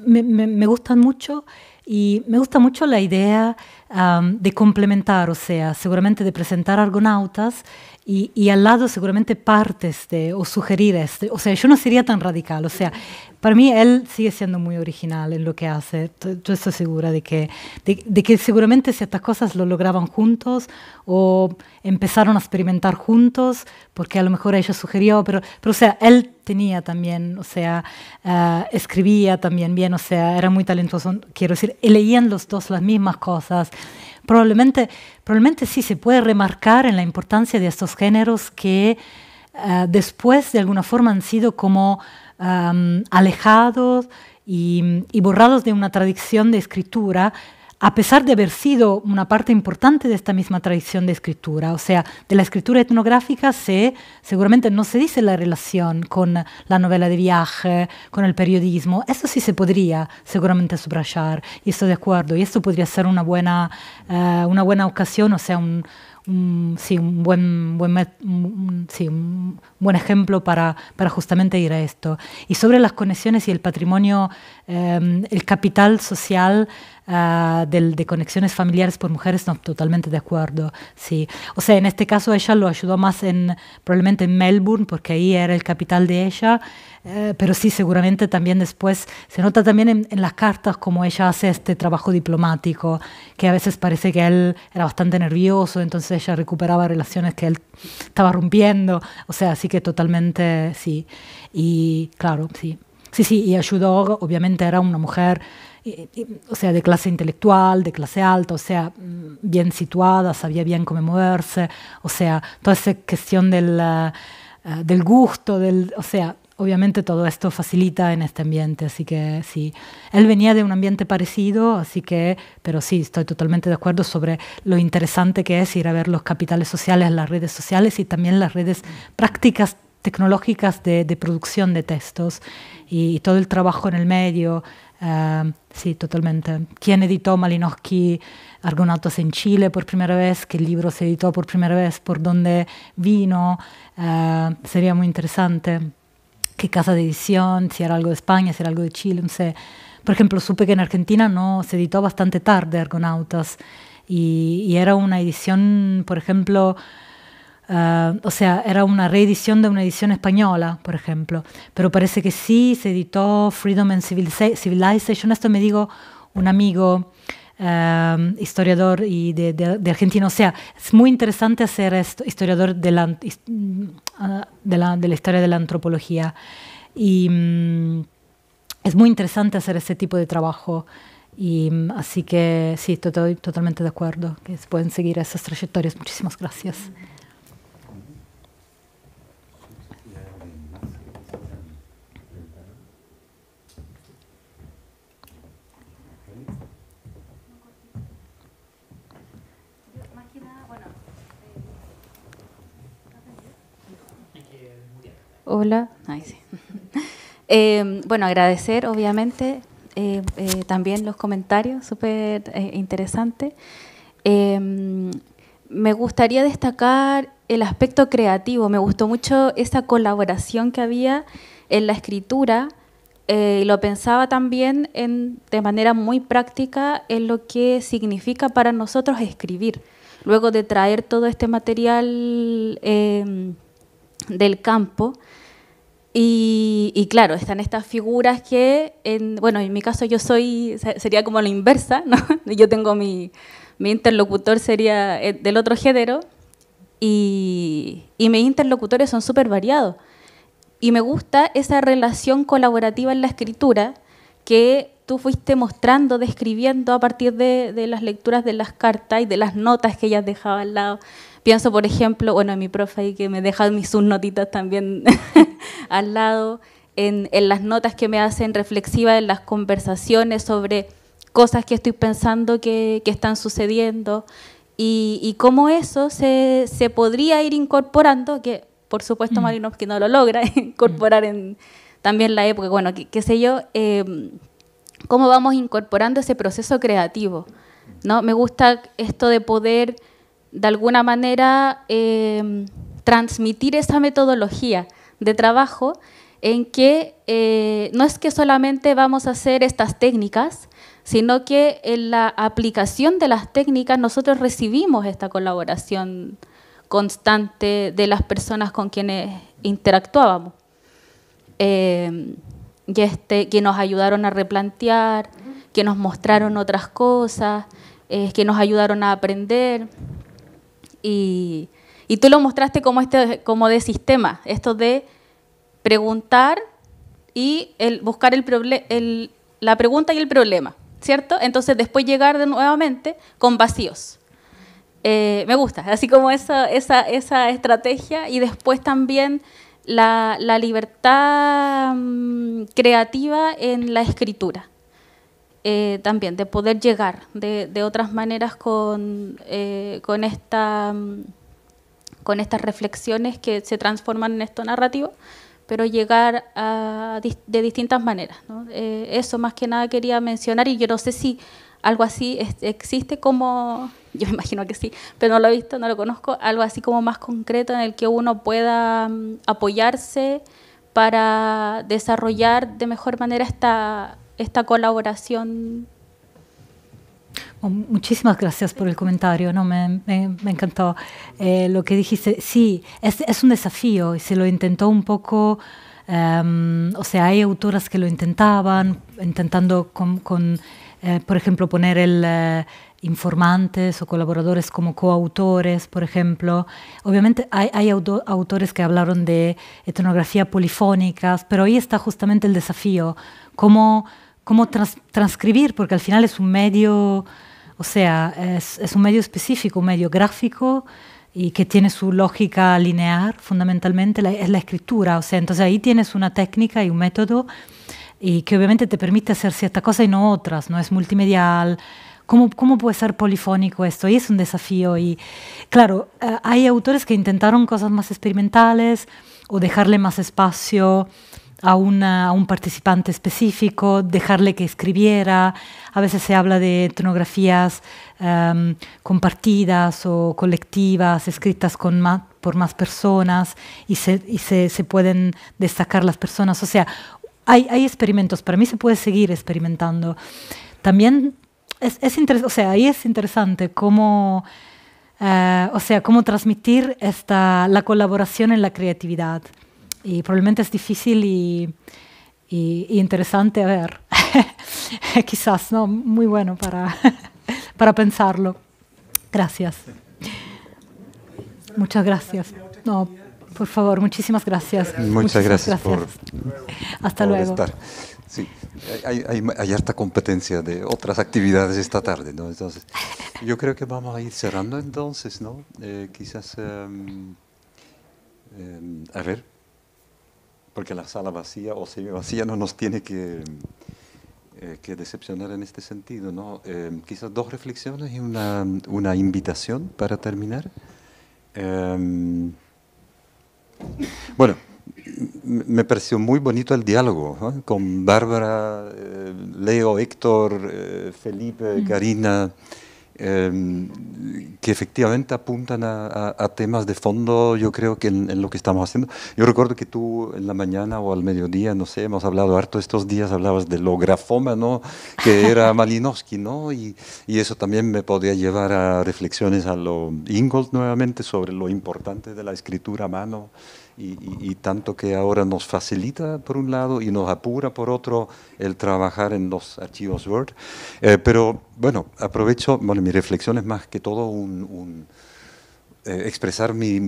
me, gustan mucho y me gusta mucho la idea de complementar, o sea, seguramente de presentar argonautas y, al lado seguramente partes de, o sugerir este, o sea, yo no sería tan radical. O sea, para mí él sigue siendo muy original en lo que hace. Yo estoy segura de que, de, que seguramente ciertas cosas lo lograban juntos o empezaron a experimentar juntos, porque a lo mejor ella sugirió, pero, pero o sea, él tenía también, o sea, eh, escribía también bien, o sea, era muy talentoso, quiero decir, leían los dos las mismas cosas. Probablemente, probablemente sí se puede remarcar en la importancia de estos géneros que eh, después de alguna forma han sido como alejados y borrados de una tradición de escritura a pesar de haber sido una parte importante de esta misma tradición de escritura, o sea, de la escritura etnográfica se, seguramente no se dice la relación con la novela de viaje, con el periodismo, eso sí se podría seguramente subrayar, y estoy de acuerdo, y esto podría ser una buena, eh, una buena ocasión, o sea, un, sí, un, buen, buen sí, un buen ejemplo para, para, justamente ir a esto. Y sobre las conexiones y el patrimonio, em, el capital social ah, de conexiones familiares por mujeres, no, totalmente de acuerdo. Sí. O sea, en este caso ella lo ayudó más en, probablemente en Melbourne, porque ahí era el capital de ella. Eh, pero sí, seguramente también después se nota también en, las cartas cómo ella hace este trabajo diplomático, que a veces parece que él era bastante nervioso, entonces ella recuperaba relaciones que él estaba rompiendo, o sea, así que totalmente sí. Y claro, sí. Sí, sí, y ayudó, obviamente era una mujer o sea, de clase intelectual, de clase alta, o sea, mm, bien situada, sabía bien cómo moverse, o sea, toda esa cuestión del, eh, eh, del gusto, del, o sea, obviamente todo esto facilita en este ambiente, así que sí, él venía de un ambiente parecido, así que, pero sí, estoy totalmente de acuerdo sobre lo interesante que es ir a ver los capitales sociales, las redes sociales y también las redes prácticas tecnológicas de, producción de textos y, todo el trabajo en el medio. Em, sí, totalmente. ¿Quién editó Malinowski Argonautas en Chile por primera vez? ¿Qué libro se editó por primera vez? ¿Por dónde vino? Em, sería muy interesante qué casa de edición, si era algo de España, si era algo de Chile, no sé. Por ejemplo, supe que en Argentina no se editó bastante tarde Argonautas y, y era una edición, por ejemplo, eh, o sea, era una reedición de una edición española, por ejemplo. Pero parece que sí se editó Freedom and Civilization. Esto me digo un amigo. Eh, historiador y de, Argentina. O sea, es muy interesante ser esto, historiador de la, de la, historia de la antropología. Y mm, es muy interesante hacer ese tipo de trabajo. Y mm, así que sí, estoy totalmente de acuerdo que se pueden seguir esas trayectorias. Muchísimas gracias.
hola. Eh, bueno, agradecer obviamente eh, eh, también los comentarios, súper interesante. Em, me gustaría destacar el aspecto creativo, me gustó mucho esa colaboración que había en la escritura y lo pensaba también de manera muy práctica en lo que significa para nosotros escribir luego de traer todo este material em, del campo, y, claro, están estas figuras que, en, bueno, en mi caso yo soy, sería como la inversa, ¿no? Yo tengo mi, interlocutor sería eh, del otro género y, mis interlocutores son súper variados. Y me gusta esa relación colaborativa en la escritura que tú fuiste mostrando, describiendo a partir de, de las lecturas de las cartas y de las notas que ellas dejaban al lado. Pienso, por ejemplo, bueno, mi profe ahí que me deja mis sus notitas también al lado, en, las notas que me hacen reflexiva, en las conversaciones sobre cosas que estoy pensando que, están sucediendo y, y cómo eso se, podría ir incorporando, que por supuesto mm. Marinovsky no lo logra incorporar mm. en también la época, bueno, qué sé yo, eh, cómo vamos incorporando ese proceso creativo. ¿no? Me gusta esto de poder de alguna manera em, transmitir esa metodología de trabajo en que eh, no es que solamente vamos a hacer estas técnicas, sino que en la aplicación de las técnicas nosotros recibimos esta colaboración constante de las personas con quienes interactuábamos. Em, este, que nos ayudaron a replantear, que nos mostraron otras cosas, eh, que nos ayudaron a aprender. Y, tú lo mostraste como, este, como de sistema, esto de preguntar y el, buscar el, la pregunta y el problema, ¿cierto? Entonces después llegar de nuevamente con vacíos. Eh, me gusta, así como esa, esa, esa, estrategia y después también la, libertad mm, creativa en la escritura. Eh, también de poder llegar de, otras maneras con, eh, con, esta, mm, con estas reflexiones que se transforman en esto narrativo, pero llegar a, de distintas maneras. Eh, eso más que nada quería mencionar y yo no sé si algo así existe como, yo me imagino que sí, pero no lo he visto, no lo conozco, algo así como más concreto en el que uno pueda mm, apoyarse para desarrollar de mejor manera esta esta colaboración.
Oh, muchísimas gracias por el comentario, ¿no? me, encantó eh, lo que dijiste. Sí, es, es, un desafío y se lo intentó un poco, em, o sea, hay autoras que lo intentaban, intentando con, eh, por ejemplo, poner el... Eh, informantes o colaboradores como coautores, por ejemplo. Obviamente hay, autores que hablaron de etnografía polifónicas, pero ahí está justamente el desafío, cómo cómo transcribir, porque al final es un medio, o sea, es, un medio específico, un medio gráfico y que tiene su lógica lineal, fundamentalmente la, es la escritura, o sea, entonces ahí tienes una técnica y un método y que obviamente te permite hacer ciertas cosas y no otras, no es multimedial. ¿Cómo, ¿Cómo, puede ser polifónico esto? Y es un desafío. Y claro, eh, hay autores que intentaron cosas más experimentales o dejarle más espacio a, un participante específico, dejarle que escribiera. A veces se habla de etnografías em, compartidas o colectivas, escritas por más personas y, se, pueden destacar las personas. O sea, hay, experimentos. Para mí se puede seguir experimentando. También es, interesante, o sea, ahí es interesante cómo... Eh, sea, cómo transmitir la colaboración en la creatividad y probablemente es difícil y, interesante ver. Quizás, ¿no? Muy bueno para, para pensarlo. Gracias. Muchas gracias. No, por favor, muchísimas gracias. Muchas, gracias, por Hasta luego.
Sí, hay, hay, hay, harta competencia de otras actividades esta tarde, ¿no? Entonces, yo creo que vamos a ir cerrando entonces, ¿no? Eh, quizás, em, em, a ver porque la sala vacía o semi-vacía no nos tiene que, eh, decepcionar en este sentido. Eh, quizás dos reflexiones y una, invitación para terminar. Eh, bueno, me pareció muy bonito el diálogo con Bárbara, Leo, Héctor, Felipe, mm. Karina. Em, que efectivamente apuntan a, temas de fondo, yo creo que en, lo que estamos haciendo. Yo recuerdo que tú en la mañana o al mediodía, no sé, hemos hablado harto estos días, hablabas de lo no que era Malinowski, ¿no? Y, y, eso también me podía llevar a reflexiones a lo Ingold nuevamente sobre lo importante de la escritura a mano y, tanto que ahora nos facilita por un lado y nos apura por otro el trabajar en los archivos Word. Eh, pero bueno, aprovecho, bueno, mi reflexión es más que todo un eh, expresar mi,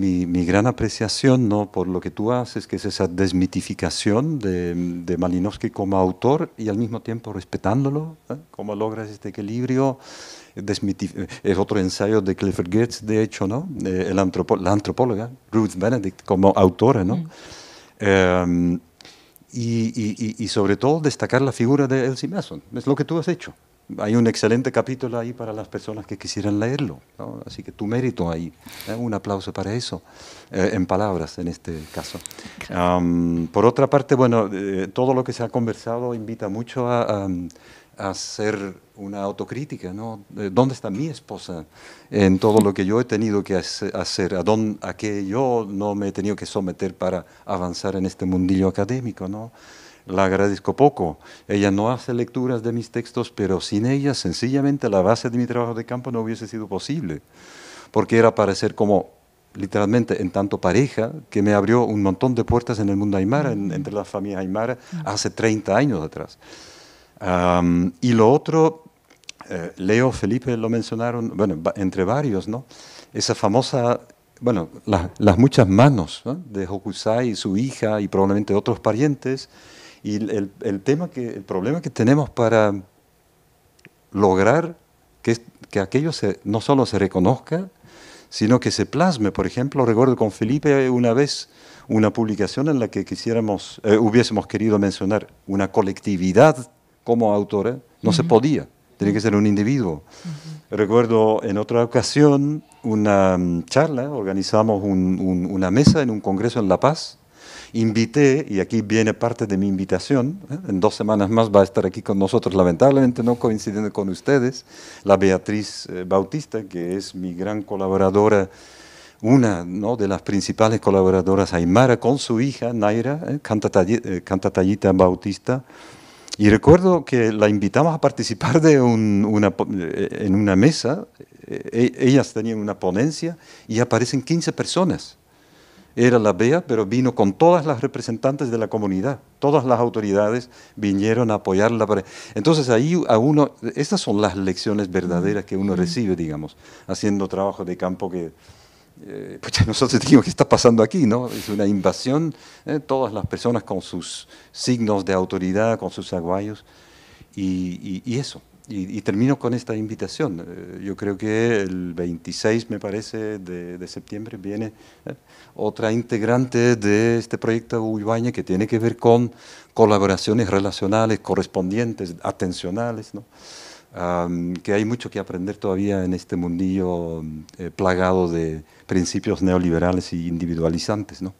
gran apreciación ¿no? por lo que tú haces, que es esa desmitificación de, Malinowski como autor y al mismo tiempo respetándolo, ¿eh? cómo logras este equilibrio. Eh, es otro ensayo de Clifford Geertz, de hecho, ¿no? la antropóloga Ruth Benedict como autora. ¿no? Mm. Em, y, y, sobre todo destacar la figura de Elsie Mason, es lo que tú has hecho hay un excelente capítulo ahí para las personas que quisieran leerlo. Así que tu mérito ahí. ¿eh? Un aplauso para eso, eh, en palabras en este caso. por otra parte, bueno, eh, todo lo que se ha conversado invita mucho a, hacer una autocrítica. ¿no? ¿Dónde está mi esposa en todo lo que yo he tenido que hacer? ¿A, a qué yo no me he tenido que someter para avanzar en este mundillo académico? ¿no? la agradezco poco. Ella no hace lecturas de mis textos, pero sin ella sencillamente la base de mi trabajo de campo no hubiese sido posible, porque era parecer como literalmente en tanto pareja, que me abrió un montón de puertas en el mundo aymara, entre las familias aymara, hace 30 años atrás. y lo otro, eh, Leo, Felipe lo mencionaron, bueno, entre varios, ¿no? Esa famosa, bueno, las muchas manos de Hokusai, su hija y probablemente otros parientes, y el, el, tema que, el problema que tenemos para lograr que, que aquello no solo se reconozca, sino que se plasme. Por ejemplo, recuerdo con Felipe una vez una publicación en la que quisiéramos, eh, hubiésemos querido mencionar una colectividad como autora, no se podía, tenía que ser un individuo. Recuerdo en otra ocasión una mm, charla, organizamos una mesa en un congreso en La Paz, invité, y aquí viene parte de mi invitación, ¿eh? en dos semanas más va a estar aquí con nosotros, lamentablemente no coincidiendo con ustedes, la Beatriz eh, Bautista, que es mi gran colaboradora, una de las principales colaboradoras, Aymara, con su hija Naira, ¿eh? Canta cantatallita, Bautista, y recuerdo que la invitamos a participar de una, en una mesa, e, ellas tenían una ponencia y aparecen 15 personas era la BEA, pero vino con todas las representantes de la comunidad, todas las autoridades vinieron a apoyarla. Entonces ahí a uno, estas son las lecciones verdaderas que uno recibe, digamos, haciendo trabajo de campo que, pues nosotros dijimos, ¿qué está pasando aquí? No? Es una invasión, ¿eh? todas las personas con sus signos de autoridad, con sus aguayos, y eso y, termino con esta invitación. Eh, yo creo que el 26, me parece, de, septiembre viene eh, otra integrante de este proyecto Uibaña que tiene que ver con colaboraciones relacionales, correspondientes, atencionales, ¿no? que hay mucho que aprender todavía en este mundillo eh, plagado de principios neoliberales e individualizantes. ¿no?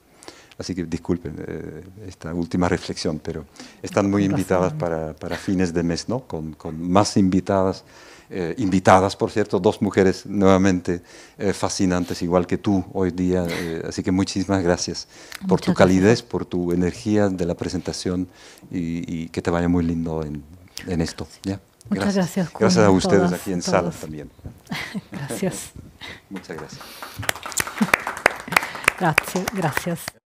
Así que disculpen eh, esta última reflexión, pero están muy invitadas para, fines de mes, ¿no? Con, más invitadas, eh, invitadas, por cierto, dos mujeres nuevamente eh, fascinantes, igual que tú hoy día. así que muchísimas gracias por tu calidez, por tu energía de la presentación y, que te vaya muy lindo en, esto. Muchas gracias. Gracias, a ustedes aquí en sala también. gracias. Muchas gracias.
Gracias. Gracias.